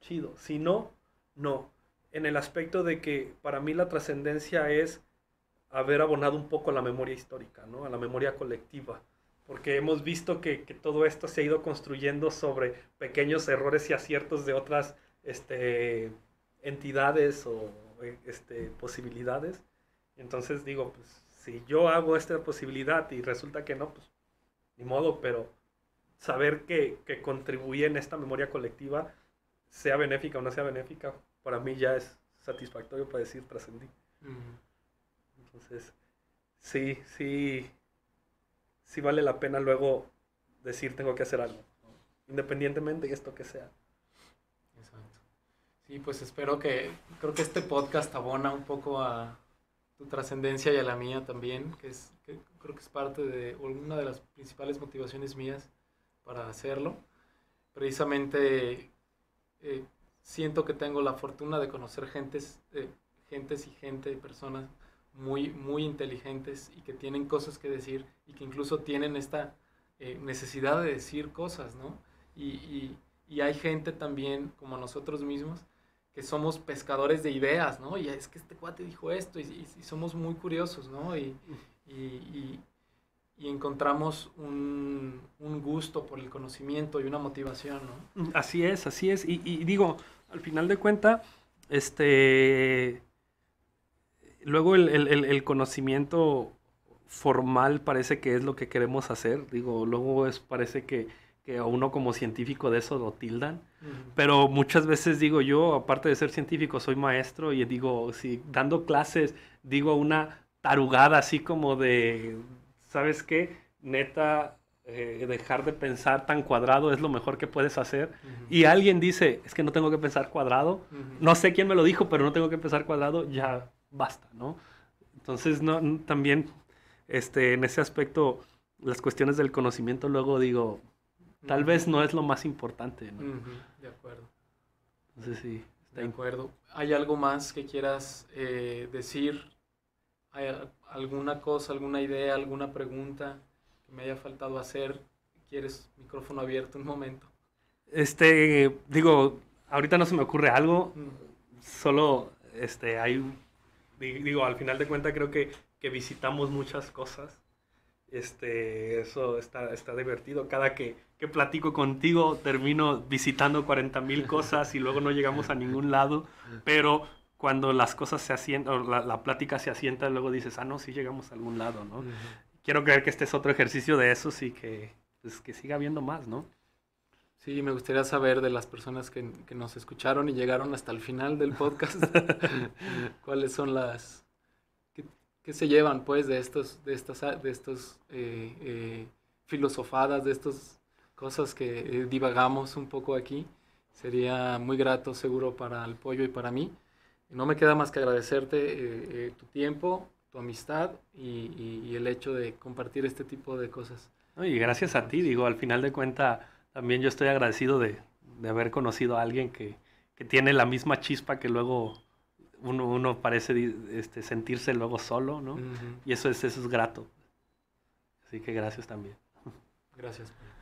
chido. Si no, no. En el aspecto de que para mí la trascendencia es haber abonado un poco a la memoria histórica, ¿no? A la memoria colectiva. Porque hemos visto que, todo esto se ha ido construyendo sobre pequeños errores y aciertos de otras este, entidades o eh, este, posibilidades. Entonces digo, pues si yo hago esta posibilidad y resulta que no, pues ni modo, pero saber que, que contribuye en esta memoria colectiva sea benéfica o no sea benéfica, para mí ya es satisfactorio para decir trascendí. Entonces, sí, sí, sí vale la pena luego decir tengo que hacer algo, independientemente
de esto que sea. Exacto. Sí, pues espero que, creo que este podcast abona un poco a tu trascendencia y a la mía también, que, es, que creo que es parte de alguna de las principales motivaciones mías para hacerlo. Precisamente eh, siento que tengo la fortuna de conocer gentes, eh, gentes y gente, personas muy, muy inteligentes y que tienen cosas que decir y que incluso tienen esta eh, necesidad de decir cosas, ¿no? Y, hay gente también, como nosotros mismos, que somos pescadores de ideas, ¿no? Y es que este cuate dijo esto y, somos muy curiosos, ¿no? y, y encontramos un, gusto por el conocimiento y una motivación,
¿no? Así es, así es. Y, digo, al final de cuenta, este, luego el, conocimiento formal parece que es lo que queremos hacer. Digo, luego es, parece que, a uno como científico de eso lo tildan. Pero muchas veces digo yo, aparte de ser científico, soy maestro y digo, si dando clases digo una tarugada así como de ¿sabes qué? Neta, eh, dejar de pensar tan cuadrado es lo mejor que puedes hacer. Y alguien dice, es que no tengo que pensar cuadrado. No sé quién me lo dijo, pero no tengo que pensar cuadrado, ya basta, ¿no? Entonces, también este, en ese aspecto, las cuestiones del conocimiento, luego digo, tal vez no es lo más importante, ¿no?
De acuerdo. Entonces, sí. Está de acuerdo. ¿Hay algo más que quieras eh, decir ¿Hay alguna cosa, alguna idea, alguna pregunta que me haya faltado hacer? ¿Quieres micrófono abierto un momento?
Este, digo, ahorita no se me ocurre algo, solo este, hay, digo, al final de cuentas creo que, que visitamos muchas cosas. Este, eso está, está divertido. Cada que, que platico contigo termino visitando 40.000 mil cosas y luego no llegamos a ningún lado, pero cuando las cosas se asientan, o la, la, plática se asienta, luego dices, ah, no, sí llegamos a algún lado, ¿no? Quiero creer
que este es otro ejercicio de esos y que, pues, que siga habiendo más, ¿no? Sí, me gustaría saber de las personas que, que nos escucharon y llegaron hasta el final del podcast, cuáles son las... Qué, se llevan, pues, de estos, de estas, de estos eh, eh, filosofadas, de estas cosas que eh, divagamos un poco aquí? Sería muy grato, seguro, para el pollo y para mí. No me queda más que agradecerte eh, eh, tu tiempo, tu amistad y, el hecho de compartir este tipo de cosas.
y gracias a ti, digo, al final de cuenta también yo estoy agradecido de, haber conocido a alguien que, tiene la misma chispa que luego uno, uno parece este, sentirse luego solo, ¿no? Y eso es, eso es grato. Así que gracias también.
Gracias. Pues.